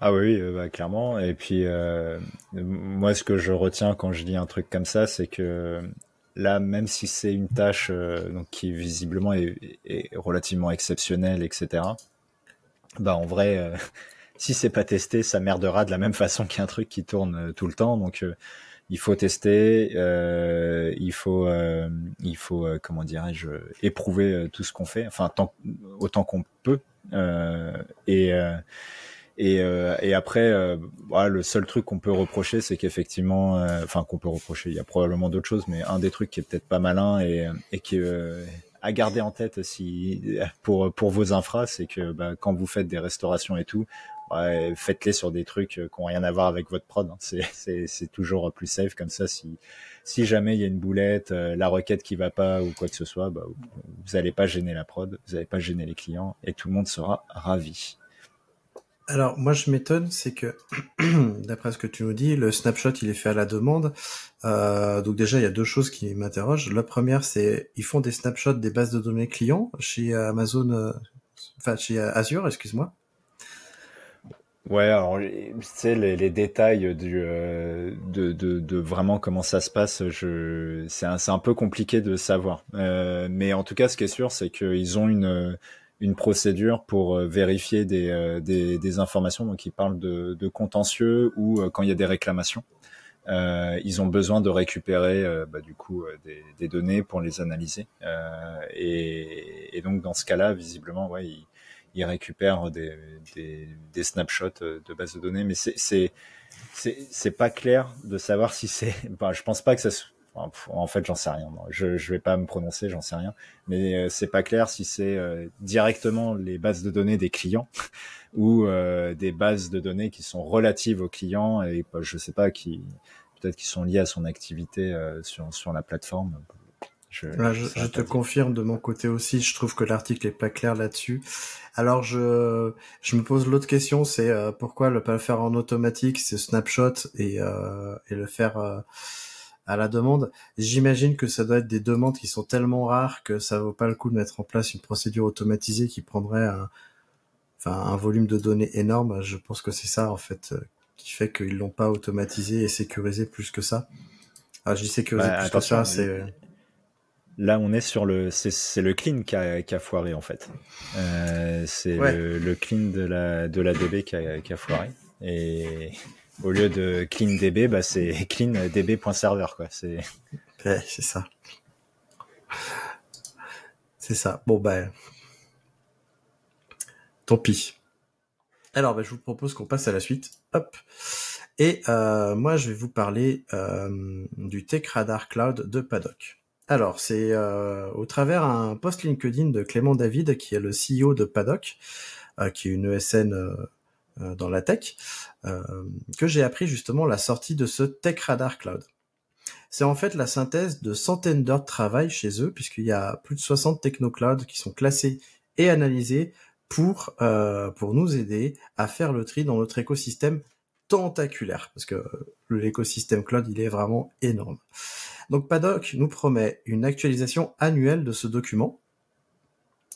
ah oui, euh, bah, clairement. Et puis, euh, moi, ce que je retiens quand je dis un truc comme ça, c'est que là, même si c'est une tâche euh, donc, qui visiblement est, relativement exceptionnelle, etc., bah en vrai, si c'est pas testé, ça merdera de la même façon qu'un truc qui tourne tout le temps. Donc, il faut tester, il faut, il faut, comment dirais-je, éprouver tout ce qu'on fait, enfin tant, autant qu'on peut, et et, euh, et après, euh, le seul truc qu'on peut reprocher, c'est qu'effectivement, euh, enfin qu'on peut reprocher, il y a probablement d'autres choses, mais un des trucs qui est peut-être pas malin et, et qui à garder en tête si pour pour vos infras, c'est que bah, quand vous faites des restaurations et tout, bah, faites-les sur des trucs qui n'ont rien à voir avec votre prod. Hein. C'est C'est toujours plus safe comme ça. Si si jamais il y a une boulette, la requête qui va pas ou quoi que ce soit, bah, vous n'allez pas gêner la prod, vous n'allez pas gêner les clients et tout le monde sera ravi. Alors moi je m'étonne, c'est
que d'après ce que tu nous dis, le snapshot il est fait à la demande. Euh, donc déjà il y a deux choses qui m'interrogent. La première c'est ils font des snapshots des bases de données clients chez Amazon, euh, enfin chez Azure, excuse-moi.
Ouais, alors sais les, les détails du, euh, de, de, de, vraiment comment ça se passe. Je, c'est un, un, peu compliqué de savoir. mais en tout cas, ce qui est sûr, c'est qu'ils ont une une procédure pour euh, vérifier des, euh, des, des, informations. Donc, ils parlent de, de contentieux ou euh, quand il y a des réclamations. Euh, ils ont besoin de récupérer bah, du coup des, des, données pour les analyser. Et, et, donc dans ce cas-là, visiblement, ouais, ils, ils récupèrent des, des, des, snapshots de base de données, mais c'est c'est pas clair de savoir si c'est. Bah, je pense pas que ça en fait, j'en sais rien. Je, je vais pas me prononcer, j'en sais rien. Mais euh, c'est pas clair si c'est euh, directement les bases de données des clients ou euh, des bases de données qui sont relatives aux clients et bah, je sais pas qui peut-être qui sont liées à son activité sur sur la plateforme. Je, te
confirme de mon côté aussi. Je trouve que l'article est pas clair là-dessus. Alors je je me pose l'autre question, c'est pourquoi le pas le faire en automatique, c'est snapshot et et le faire à la demande. J'imagine que ça doit être des demandes qui sont tellement rares que ça vaut pas le coup de mettre en place une procédure automatisée qui prendrait un, enfin, un volume de données énorme. Je pense que c'est ça, en fait, euh, qui fait qu'ils l'ont pas automatisé et sécurisé plus que ça. Ah, je dis sécurisé bah, plus que ça, c'est... Euh,
là, on est sur le, c'est le clean qui a, qui a, foiré en fait. Euh, c'est le, le, clean de la de la DB qui a, qui a foiré. Et au lieu de CleanDB, bah, c'est cleandb.server, quoi. C'est c'est ça. C'est ça. Bon, bah,
tant pis. Alors, bah, je vous propose qu'on passe à la suite. Hop. Et euh, moi, je vais vous parler euh, du Tech Radar Cloud de Paddock. Alors, c'est euh, au travers un post LinkedIn de Clément David, qui est le CEO de Paddock, qui est une ESN euh, dans la tech, euh, que j'ai appris justement la sortie de ce Tech Radar Cloud. C'est en fait la synthèse de centaines d'heures de travail chez eux, puisqu'il y a plus de 60 technoclouds qui sont classés et analysés pour, euh, pour nous aider à faire le tri dans notre écosystème tentaculaire, parce que l'écosystème cloud, il est vraiment énorme. Donc Paddock nous promet une actualisation annuelle de ce document,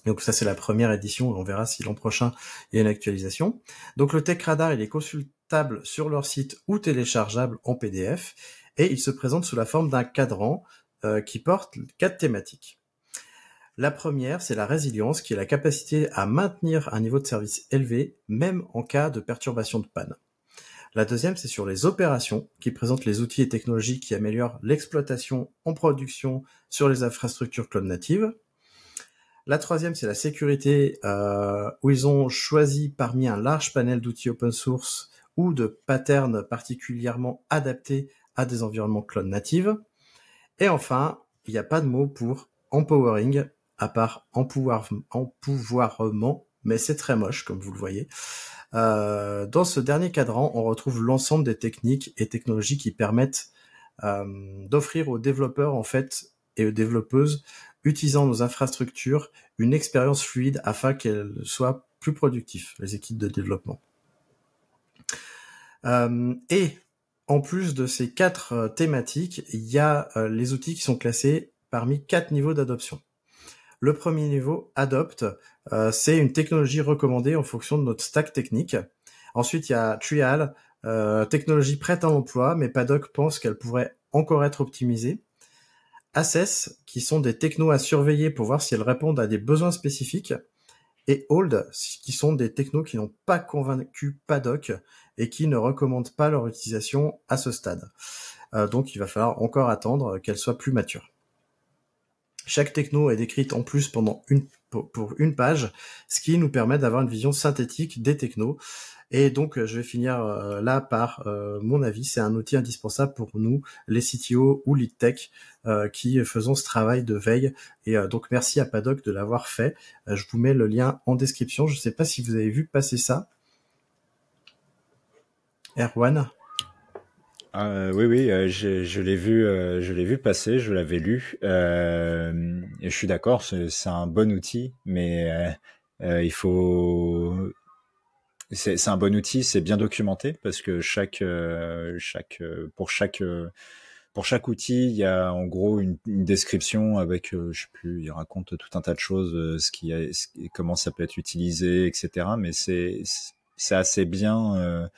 donc ça c'est la première édition et on verra si l'an prochain il y a une actualisation. Donc le Tech Radar il est consultable sur leur site ou téléchargeable en PDF et il se présente sous la forme d'un cadran euh, qui porte quatre thématiques. La première, c'est la résilience, qui est la capacité à maintenir un niveau de service élevé, même en cas de perturbation de panne. La deuxième, c'est sur les opérations, qui présentent les outils et technologies qui améliorent l'exploitation en production sur les infrastructures cloud natives. La troisième, c'est la sécurité, euh, où ils ont choisi parmi un large panel d'outils open source ou de patterns particulièrement adaptés à des environnements clones natives. Et enfin, il n'y a pas de mot pour empowering, à part empouvoir, mais c'est très moche, comme vous le voyez. Euh, dans ce dernier cadran, on retrouve l'ensemble des techniques et technologies qui permettent euh, d'offrir aux développeurs, en fait, et aux développeuses utilisant nos infrastructures une expérience fluide afin qu'elles soient plus productives, les équipes de développement. Euh, et en plus de ces quatre euh, thématiques, il y a euh, les outils qui sont classés parmi quatre niveaux d'adoption. Le premier niveau, Adopt, c'est une technologie recommandée en fonction de notre stack technique. Ensuite, il y a Trial, technologie prête à l'emploi, mais Paddock pense qu'elle pourrait encore être optimisée. Assess, qui sont des technos à surveiller pour voir si elles répondent à des besoins spécifiques, et Hold, qui sont des technos qui n'ont pas convaincu Paddock et qui ne recommandent pas leur utilisation à ce stade. Euh, donc il va falloir encore attendre qu'elles soient plus matures. Chaque techno est décrite en plus pendant une, pour une page, ce qui nous permet d'avoir une vision synthétique des technos et donc, euh, je vais finir euh, là par euh, mon avis. C'est un outil indispensable pour nous, les CTO ou les tech, qui faisons ce travail de veille. Et donc, merci à Paddock de l'avoir fait. je vous mets le lien en description. Je ne sais pas si vous avez vu passer ça. Erwan
oui, oui, je, l'ai vu, je l'ai vu passer, je l'avais lu. je suis d'accord, c'est un bon outil, mais il faut c'est un bon outil, c'est bien documenté parce que chaque, euh, chaque, euh, pour chaque euh, pour chaque outil, il y a en gros une, une description avec, je sais plus, il raconte tout un tas de choses, ce qui est, comment ça peut être utilisé, etc. Mais c'est c'est assez bien,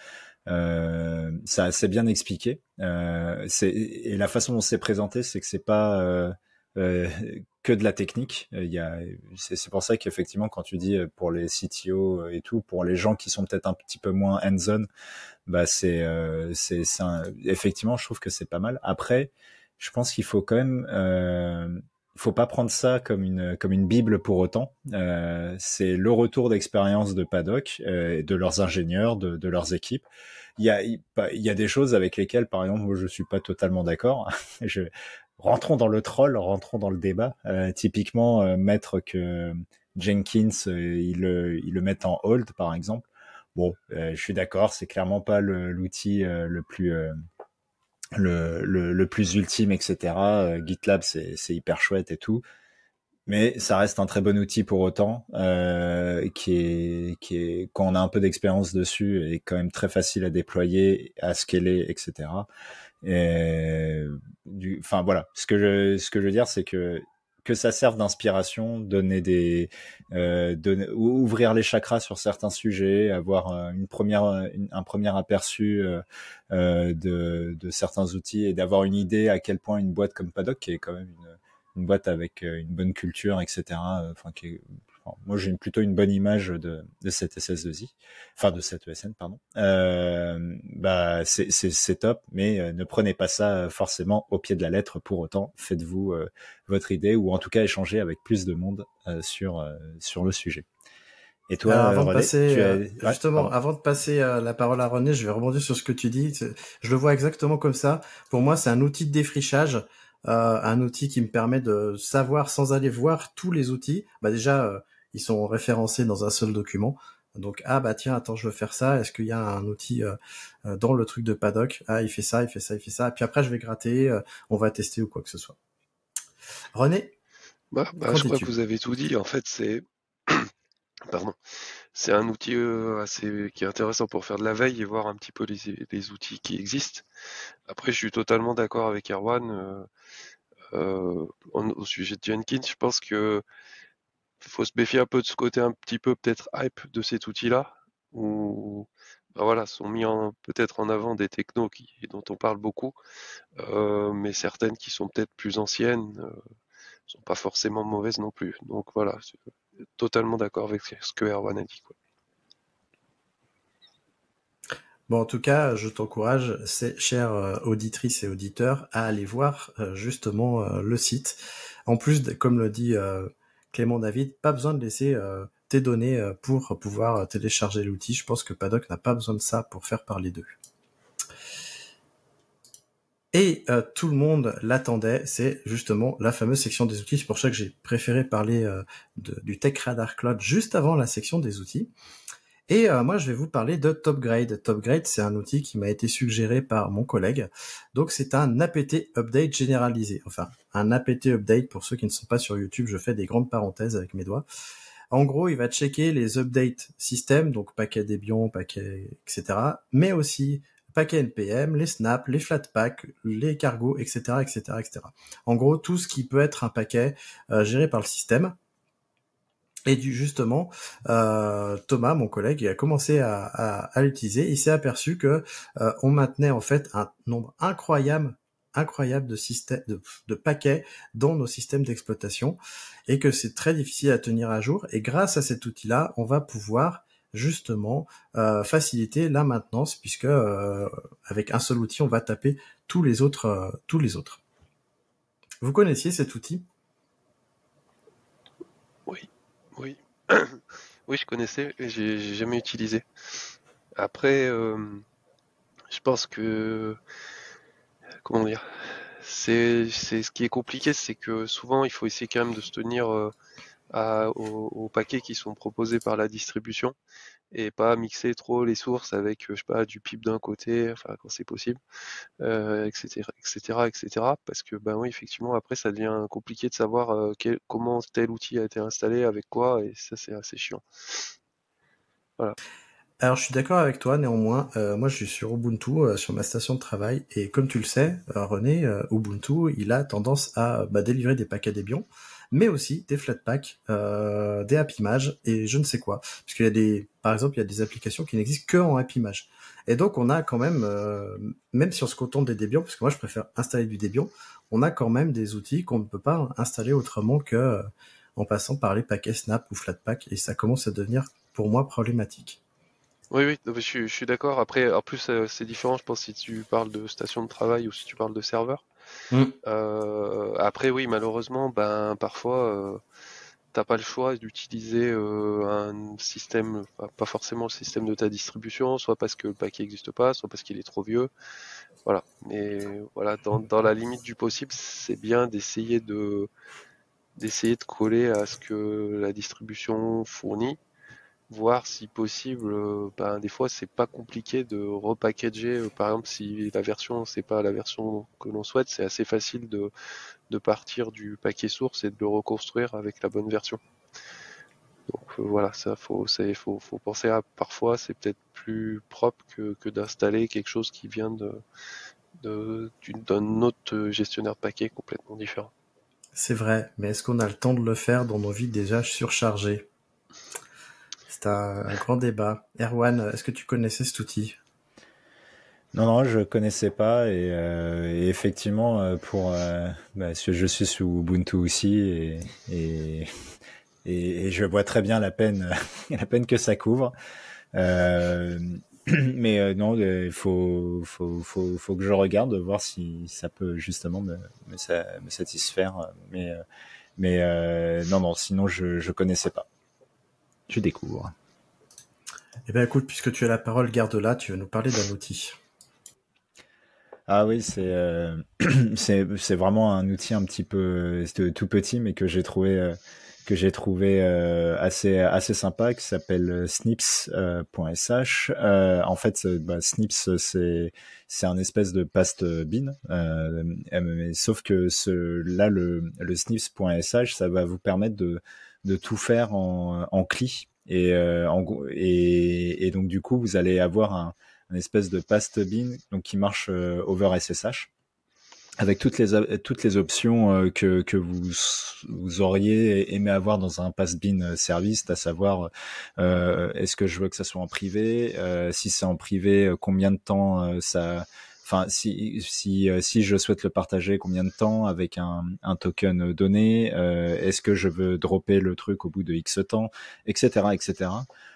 euh, c'est assez bien expliqué. et la façon dont c'est présenté, c'est que c'est pas euh, que de la technique. Euh, il c'est pour ça qu'effectivement, quand tu dis euh, pour les CTO et tout, pour les gens qui sont peut-être un petit peu moins hands zone bah c'est, c'est, effectivement, je trouve que c'est pas mal. Après, je pense qu'il faut quand même, euh, faut pas prendre ça comme une comme une bible pour autant. c'est le retour d'expérience de Paddock, et de leurs ingénieurs, de, leurs équipes. Il y a bah, il y a des choses avec lesquelles, par exemple, je suis pas totalement d'accord. je rentrons dans le troll, rentrons dans le débat. Euh, typiquement, euh, mettre que Jenkins, euh, il, le met en hold, par exemple. Bon, je suis d'accord, c'est clairement pas l'outil le, plus le, plus ultime, etc. GitLab, c'est hyper chouette et tout. Mais ça reste un très bon outil pour autant, qui est, qui est, quand on a un peu d'expérience dessus, est quand même très facile à déployer, à scaler, etc. Et du, enfin voilà, ce que je, ce que je veux dire, c'est que que ça serve d'inspiration, donner des, euh, ouvrir les chakras sur certains sujets, avoir euh, une première, un premier aperçu euh, euh, de, de, certains outils et d'avoir une idée à quel point une boîte comme Paddock, qui est quand même une, une boîte avec euh, une bonne culture, etc., enfin qui moi j'ai plutôt une bonne image de, de cette SS2I, enfin de cette ESN, pardon. Euh, bah, c'est top, mais euh, ne prenez pas ça euh, forcément au pied de la lettre. Pour autant, faites-vous euh, votre idée ou en tout cas échangez avec plus de monde sur, sur le sujet. Et toi, avant de passer, justement,
avant de passer la parole à René, je vais rebondir sur ce que tu dis. Je le vois exactement comme ça. Pour moi, c'est un outil de défrichage. Euh, un outil qui me permet de savoir sans aller voir tous les outils. Bah déjà, ils sont référencés dans un seul document. Donc ah bah tiens attends je veux faire ça est-ce qu'il y a un outil euh, euh, dans le truc de paddock ah il fait ça il fait ça il fait ça puis après je vais gratter euh, on va tester ou quoi que ce soit
René bah, bah, je crois que vous avez tout dit en fait c'est pardon c'est un outil assez qui est intéressant pour faire de la veille et voir un petit peu les, outils qui existent après je suis totalement d'accord avec Erwan au sujet de Jenkins je pense que il faut se méfier un peu de ce côté un petit peu peut-être hype de cet outil-là, où bah voilà, sont mis peut-être en avant des technos qui, dont on parle beaucoup, euh, mais certaines qui sont peut-être plus anciennes ne euh, sont pas forcément mauvaises non plus. Donc voilà, totalement d'accord avec ce que Erwan a dit.
Bon, en tout cas, je t'encourage, chers euh, auditrices et auditeurs, à aller voir justement le site. En plus, comme le dit Clément David, pas besoin de laisser euh, tes données euh, pour pouvoir euh, télécharger l'outil. Je pense que Paddock n'a pas besoin de ça pour faire parler d'eux. Et tout le monde l'attendait, c'est justement la fameuse section des outils. C'est pour ça que j'ai préféré parler du Tech Radar Cloud juste avant la section des outils. Et euh, moi, je vais vous parler de TopGrade. TopGrade, c'est un outil qui m'a été suggéré par mon collègue. Donc, c'est un APT update généralisé. Enfin, un APT update pour ceux qui ne sont pas sur YouTube. Je fais des grandes parenthèses avec mes doigts. En gros, il va checker les updates système, donc paquets Debian, paquets, etc. Mais aussi paquets NPM, les snaps, les flatpacks, les cargos, etc., etc., etc. En gros, tout ce qui peut être un paquet euh, géré par le système. Et du, justement, euh, Thomas, mon collègue, il a commencé à, à, à l'utiliser. Il s'est aperçu que euh, on maintenait en fait un nombre incroyable, incroyable de systèmes, de, paquets dans nos systèmes d'exploitation, et que c'est très difficile à tenir à jour. Et grâce à cet outil-là, on va pouvoir justement euh, faciliter la maintenance, puisque avec un seul outil, on va taper tous les autres, tous les autres. Vous connaissiez cet outil
Oui. Oui. oui, je connaissais, j'ai jamais utilisé. Après, euh, je pense que comment dire, c'est ce qui est compliqué, c'est que souvent il faut essayer quand même de se tenir euh, aux, paquets qui sont proposés par la distribution et pas mixer trop les sources avec, euh, je sais pas, du pipe d'un côté, enfin quand c'est possible, etc., etc., etc. Parce que ben oui, effectivement, après ça devient compliqué de savoir euh, comment tel outil a été installé avec quoi, et ça c'est assez chiant.
Alors je suis d'accord avec toi, néanmoins, euh, moi je suis sur Ubuntu, sur ma station de travail, et comme tu le sais, René, Ubuntu, il a tendance à bah, délivrer des paquets Debian mais aussi des flatpacks, euh, des app images et je ne sais quoi. Parce qu'il y a des, par exemple, il y a des applications qui n'existent que en app Et donc on a quand même, euh, même si on se contente des Debian, parce que moi je préfère installer du Debian, on a quand même des outils qu'on ne peut pas installer autrement que euh, en passant par les paquets Snap ou Flatpak, et ça commence à devenir pour moi problématique.
Oui, oui, je suis, suis d'accord. Après, en plus, c'est différent, je pense, si tu parles de station de travail ou si tu parles de serveur. Mm. Euh, après, oui, malheureusement, ben parfois, tu euh, t'as pas le choix d'utiliser euh, un système, pas forcément le système de ta distribution, soit parce que le paquet n'existe pas, soit parce qu'il est trop vieux. Voilà. Mais voilà, dans, dans la limite du possible, c'est bien d'essayer de d'essayer de coller à ce que la distribution fournit voir si possible, euh, ben, des fois c'est pas compliqué de repackager. Euh, par exemple, si la version c'est pas la version que l'on souhaite, c'est assez facile de, partir du paquet source et de le reconstruire avec la bonne version. Donc euh, voilà, ça faut, faut, faut, penser à parfois c'est peut-être plus propre que, d'installer quelque chose qui vient de, d'un autre gestionnaire de paquet complètement différent.
C'est vrai, mais est-ce qu'on a le temps de le faire dans nos vies déjà surchargées c'est un, grand débat. Erwan, est-ce que tu connaissais cet outil
non, non, je connaissais pas et, euh, effectivement euh, pour euh, bah, je suis sous Ubuntu aussi et, et, je vois très bien la peine la peine que ça couvre. mais non, il faut, faut, que je regarde voir si ça peut justement me, me, satisfaire. Mais mais non, non, sinon je je connaissais pas tu découvres.
Eh bien écoute, puisque tu as la parole, garde-la, tu vas nous parler d'un outil.
Ah oui, c'est euh, c'est vraiment un outil un petit peu tout petit, mais que j'ai trouvé euh, que j'ai trouvé euh, assez assez sympa, qui s'appelle snips.sh. en fait, bah, snips c'est c'est un espèce de paste bin, mais sauf que ce là le le snips.sh ça va vous permettre de de tout faire en, euh, en CLI. Et, euh, en, et, et, donc, du coup, vous allez avoir un, espèce de past bin donc, qui marche euh, over SSH avec toutes les, toutes les options que, que vous, vous auriez aimé avoir dans un pass bin service, à savoir est-ce que je veux que ça soit en privé, si c'est en privé, combien de temps ça enfin, si, euh, si, je souhaite le partager, combien de temps avec un, token donné euh, Est-ce que je veux dropper le truc au bout de X temps Etc. etc.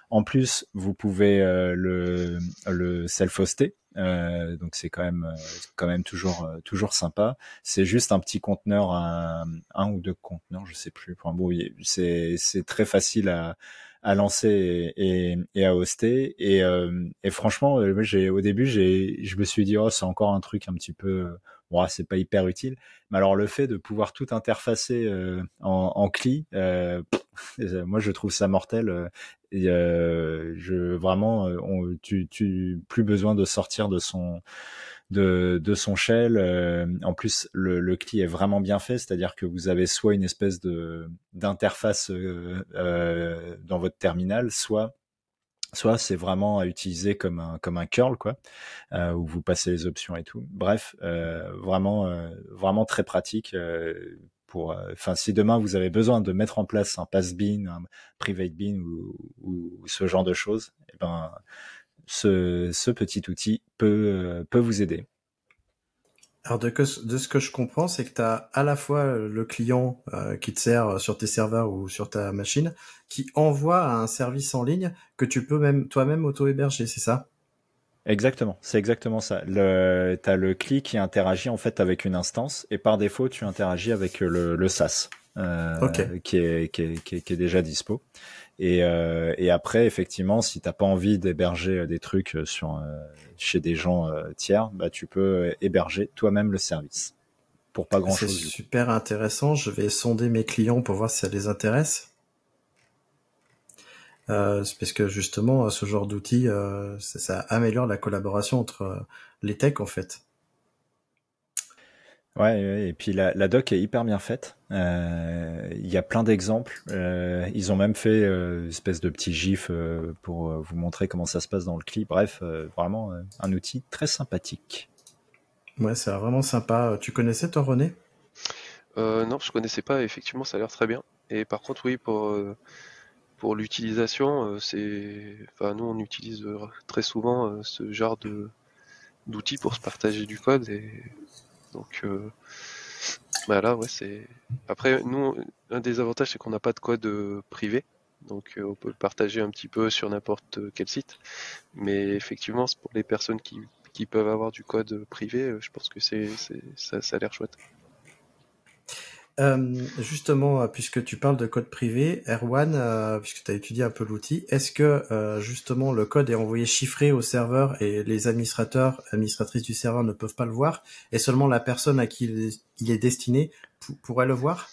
En plus, vous pouvez euh, le, le self-hoster. donc c'est quand même quand même toujours toujours sympa. C'est juste un petit conteneur, un, un ou deux conteneurs, je sais plus. bon, c'est très facile à à lancer et, et, à hoster. Et, euh, et franchement, euh, j'ai au début, j'ai, je me suis dit oh c'est encore un truc un petit peu, bon, euh, c'est pas hyper utile. Mais alors le fait de pouvoir tout interfacer en, en CLI, moi je trouve ça mortel. je vraiment, tu, tu plus besoin de sortir de son de, son shell. Euh, en plus, le, le CLI est vraiment bien fait, c'est-à-dire que vous avez soit une espèce de d'interface euh, euh, dans votre terminal, soit soit c'est vraiment à utiliser comme un comme un curl quoi, où vous passez les options et tout. Bref, vraiment vraiment très pratique. pour, enfin, si demain vous avez besoin de mettre en place un pass bin, un private bin ou, ce genre de choses, et eh ben ce, petit outil peut, euh, vous aider. Alors de, ce que je comprends, c'est que tu as à la
fois le client euh, qui te sert sur tes serveurs ou sur ta machine, qui envoie un service en ligne
que tu peux même toi-même auto-héberger, c'est ça Exactement, c'est exactement ça. Tu as le client qui interagit en fait avec une instance et par défaut, tu interagis avec le, SaaS euh, qui, qui, qui, est, déjà dispo. Euh, et, après, effectivement, si t'as pas envie d'héberger euh, des trucs euh, sur, chez des gens tiers, bah, tu peux héberger toi-même le service pour pas grand-chose. C'est super
intéressant. Je vais sonder mes clients pour voir si ça les intéresse. parce que justement, ce genre d'outil, ça, ça, améliore la collaboration entre
les techs en fait. Ouais, et puis la, doc est hyper bien faite. Euh, il y a plein d'exemples. Euh, ils ont même fait une euh, espèce de petit gif pour vous montrer comment ça se passe dans le clip. Bref, vraiment un outil très sympathique. Ouais, c'est vraiment sympa. Tu connaissais toi, René
Non, je connaissais pas. Effectivement, ça a l'air très bien. Et par contre, oui, pour pour l'utilisation, c'est, nous, on utilise très souvent ce genre de d'outils pour se partager du code et donc voilà euh, bah ouais, c'est. Après, nous, un des avantages, c'est qu'on n'a pas de code euh, privé. Donc euh, on peut le partager un petit peu sur n'importe quel site. Mais effectivement, pour les personnes qui, qui, peuvent avoir du code privé, je pense que c'est, ça a l'air chouette.
Euh, justement, euh, puisque tu parles de code privé, Erwan, euh, puisque tu as étudié un peu l'outil, est-ce que justement le code est envoyé chiffré au serveur et les administrateurs, administratrices du serveur ne peuvent pas le voir et seulement la personne à qui il est destiné pourrait le voir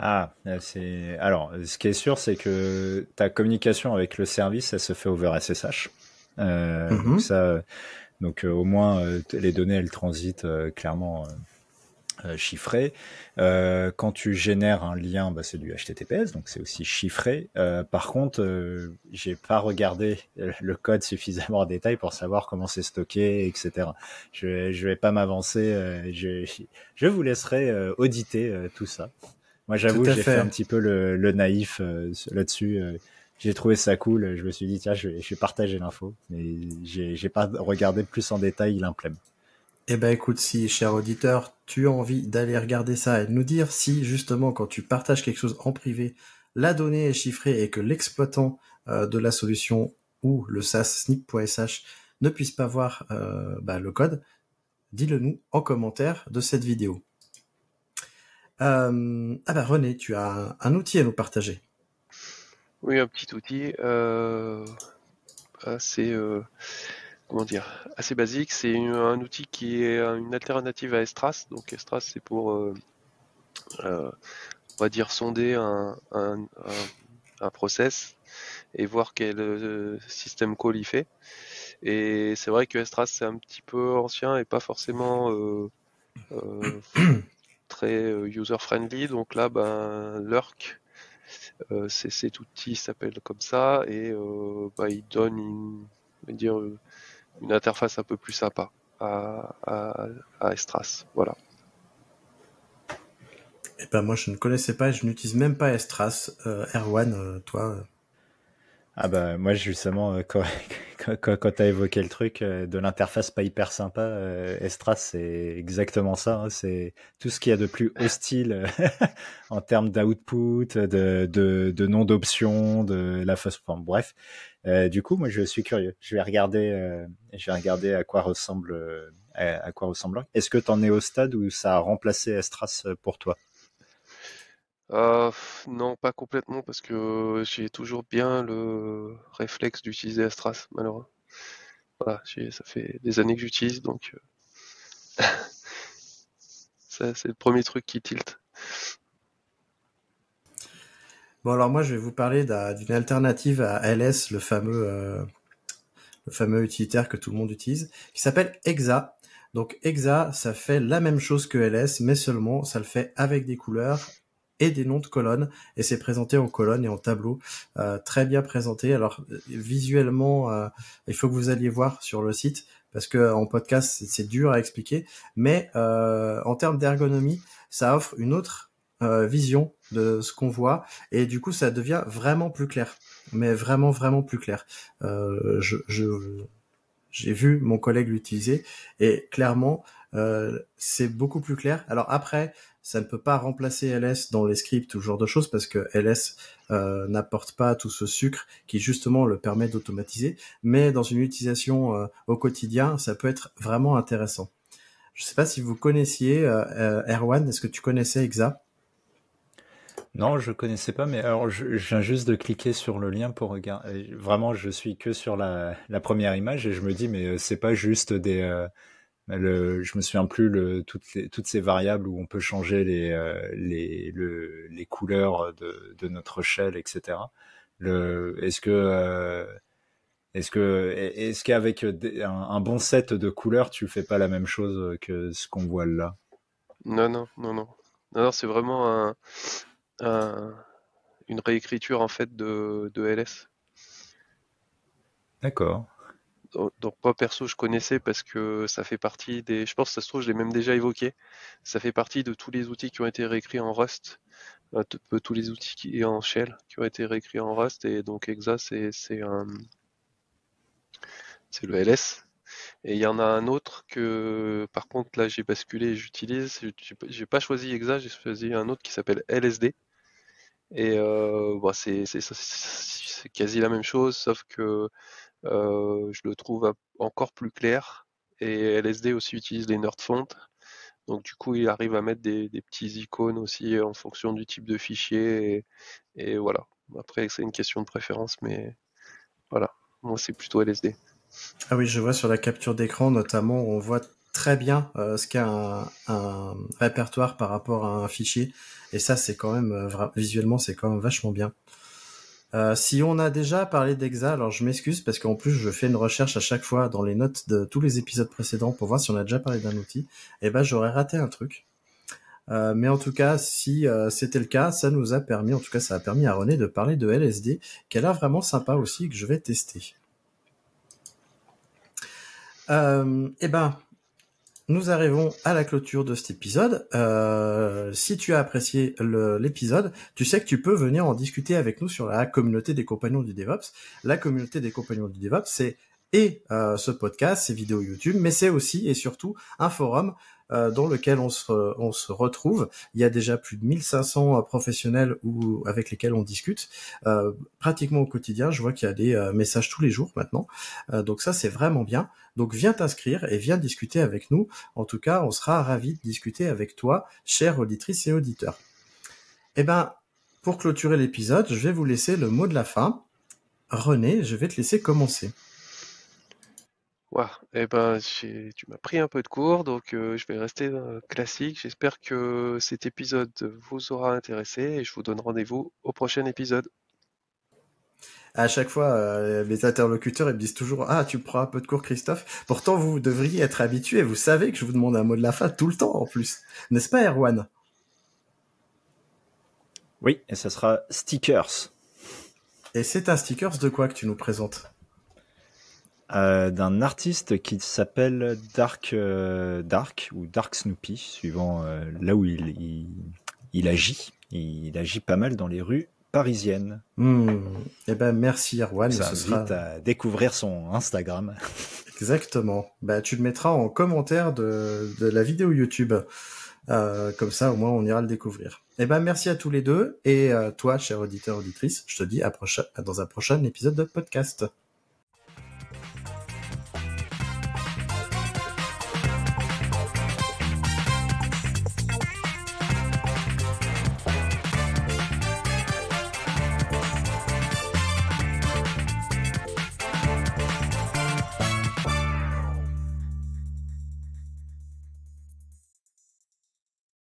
ah, c'est. Alors, ce qui est sûr, c'est que ta communication avec le service, elle se fait over SSH. Mhm. ça, donc au moins, les données, elles transitent clairement euh, chiffré. Euh, quand tu génères un lien, bah, c'est du HTTPS, donc c'est aussi chiffré. Euh, par contre, j'ai pas regardé le code suffisamment en détail pour savoir comment c'est stocké, etc. Je, je vais pas m'avancer. je, vous laisserai auditer tout ça. Moi, j'avoue, j'ai fait. un petit peu le, naïf là-dessus. j'ai trouvé ça cool. Je me suis dit, tiens, je vais, je partager l'info. Mais j'ai, j'ai pas regardé plus en détail l'implément. Eh bien, écoute, si cher auditeur, tu as envie d'aller regarder
ça et de nous dire si justement quand tu partages quelque chose en privé, la donnée est chiffrée et que l'exploitant euh, de la solution ou le sas, sneak.sh ne puisse pas voir euh, bah, le code, dis-le nous en commentaire de cette vidéo. Euh, ah ben, René, tu as un, outil à nous partager.
Oui, un petit outil. Ah, c'est comment dire, assez basique. C'est un outil qui est euh, une alternative à Estras. Donc Estras, c'est pour, euh, euh, on va dire, sonder un, process et voir quel système call il fait. Et c'est vrai que Estras, c'est un petit peu ancien et pas forcément très user-friendly. Donc là, ben, Lurk. cet outil s'appelle comme ça et ben, il donne une, dire, une interface un peu plus sympa à, à, Estras. Voilà.
et eh ben moi je ne connaissais pas, je n'utilise même pas Estras. Euh, 1 euh, toi, euh,
ah bah moi justement euh, quand, quand, quand tu as évoqué le truc euh, de l'interface pas hyper sympa, euh, Estras c'est exactement ça, hein. c'est tout ce qu'il y a de plus hostile en termes d'output, de, de, de nom d'options, de la fausse forme, bref. du coup moi je suis curieux, je vais regarder, je vais regarder à quoi ressemble, à, quoi ressemble. Est-ce que tu en es au stade où ça a remplacé Estras pour toi
ah, non, pas complètement, parce que j'ai toujours bien le réflexe d'utiliser Astras, malheureusement. Voilà, ça fait des années que j'utilise, donc euh, ça c'est le premier truc qui tilte.
Bon alors moi je vais vous parler d'une alternative à LS, le fameux, euh, le fameux utilitaire que tout le monde utilise, qui s'appelle EXA. Donc EXA, ça fait la même chose que LS, mais seulement ça le fait avec des couleurs et des noms de colonnes et c'est présenté en colonnes et en tableaux euh, très bien présenté alors visuellement euh, il faut que vous alliez voir sur le site parce que euh, en podcast c'est dur à expliquer mais en termes d'ergonomie ça offre une autre vision de ce qu'on voit et du coup ça devient vraiment plus clair mais vraiment vraiment plus clair je, j'ai vu mon collègue l'utiliser et clairement c'est beaucoup plus clair. Alors après, ça ne peut pas remplacer LS dans les scripts ou ce genre de choses parce que LS euh, n'apporte pas tout ce sucre qui justement le permet d'automatiser. Mais dans une utilisation euh, au quotidien, ça peut être vraiment intéressant. Je ne sais pas si vous connaissiez euh, Erwan, est-ce que tu connaissais EXA
non, je ne connaissais pas, mais alors je, viens juste de cliquer sur le lien pour regarder. Vraiment, je suis que sur la, la première image et je me dis, mais c'est pas juste des, le, je me souviens plus le, toutes, toutes ces variables où on peut changer les, euh, les, les couleurs de, notre shell, etc. Est-ce que euh, est-ce que est-ce qu'avec un, bon set de couleurs, tu fais pas la même chose que ce qu'on voit là
Non, non, non, non. c'est vraiment un, une réécriture en fait de, de LS. D'accord donc pas perso je connaissais parce que ça fait partie des je pense que ça se trouve je l'ai même déjà évoqué ça fait partie de tous les outils qui ont été réécrits en Rust euh, euh, tous les outils qui, en shell qui ont été réécrits en Rust et donc Exa c'est c'est c'est le LS et il y en a un autre que par contre là j'ai basculé j'utilise j'ai pas choisi Exa j'ai choisi un autre qui s'appelle LSD et euh, bah, c'est quasi la même chose sauf que euh, je le trouve encore plus clair. Et LSD aussi utilise les nerd fonts. Donc du coup, il arrive à mettre des, des, petits icônes aussi en fonction du type de fichier. Et, voilà. Après, c'est une question de préférence, mais voilà. Moi, c'est plutôt LSD.
Ah oui, je vois sur la capture d'écran, notamment, on voit très bien euh, ce qu'a un, répertoire par rapport à un fichier. Et ça, c'est quand même, euh, visuellement, c'est quand même vachement bien. Euh, si on a déjà parlé d'Exa, alors je m'excuse parce qu'en plus je fais une recherche à chaque fois dans les notes de tous les épisodes précédents pour voir si on a déjà parlé d'un outil, et eh ben j'aurais raté un truc. Euh, mais en tout cas, si euh, c'était le cas, ça nous a permis, en tout cas ça a permis à René de parler de LSD, qui a vraiment sympa aussi, que je vais tester. et eh ben, nous arrivons à la clôture de cet épisode. Euh, si tu as apprécié l'épisode, tu sais que tu peux venir en discuter avec nous sur la communauté des compagnons du DevOps. La communauté des compagnons du DevOps, c'est et euh, ce podcast, ces vidéos YouTube, mais c'est aussi et surtout un forum euh, dans lequel euh, on se, retrouve. Il y a déjà plus de 1500 euh, professionnels avec lesquels on discute pratiquement au quotidien. Je vois qu'il y a des messages tous les jours maintenant. donc ça, c'est vraiment bien. Donc viens t'inscrire et viens discuter avec nous. En tout cas, on sera ravis de discuter avec toi, chère auditrice et auditeur. Eh ben, pour clôturer l'épisode, je vais vous laisser le mot de la fin. René, je vais te laisser commencer.
Eh ben, tu m'as pris un peu de cours, donc euh, je vais rester euh, classique. J'espère que cet épisode vous aura intéressé et je vous donne rendez-vous au prochain épisode.
À chaque fois, mes euh, interlocuteurs me disent toujours Ah, tu prends un peu de cours, Christophe. Pourtant, vous devriez être habitué. Vous savez que je vous demande un mot de la fin tout le temps, en plus. N'est-ce pas, Erwan
Oui, et ça sera stickers. Et c'est un stickers de quoi que tu nous présentes euh, d'un artiste qui s'appelle Dark, euh, Dark ou Dark Snoopy, suivant euh, là où il, agit. Il, agit pas mal dans les rues parisiennes. et hmm. Eh
ben merci Erwan. Ça invite à découvrir son Instagram. Exactement. Bah, tu le mettras en commentaire de, la vidéo YouTube. comme ça, au moins, on ira le découvrir. Eh ben, merci à tous les deux. Et toi, cher auditeur, auditrice, je te dis à dans un prochain épisode de podcast.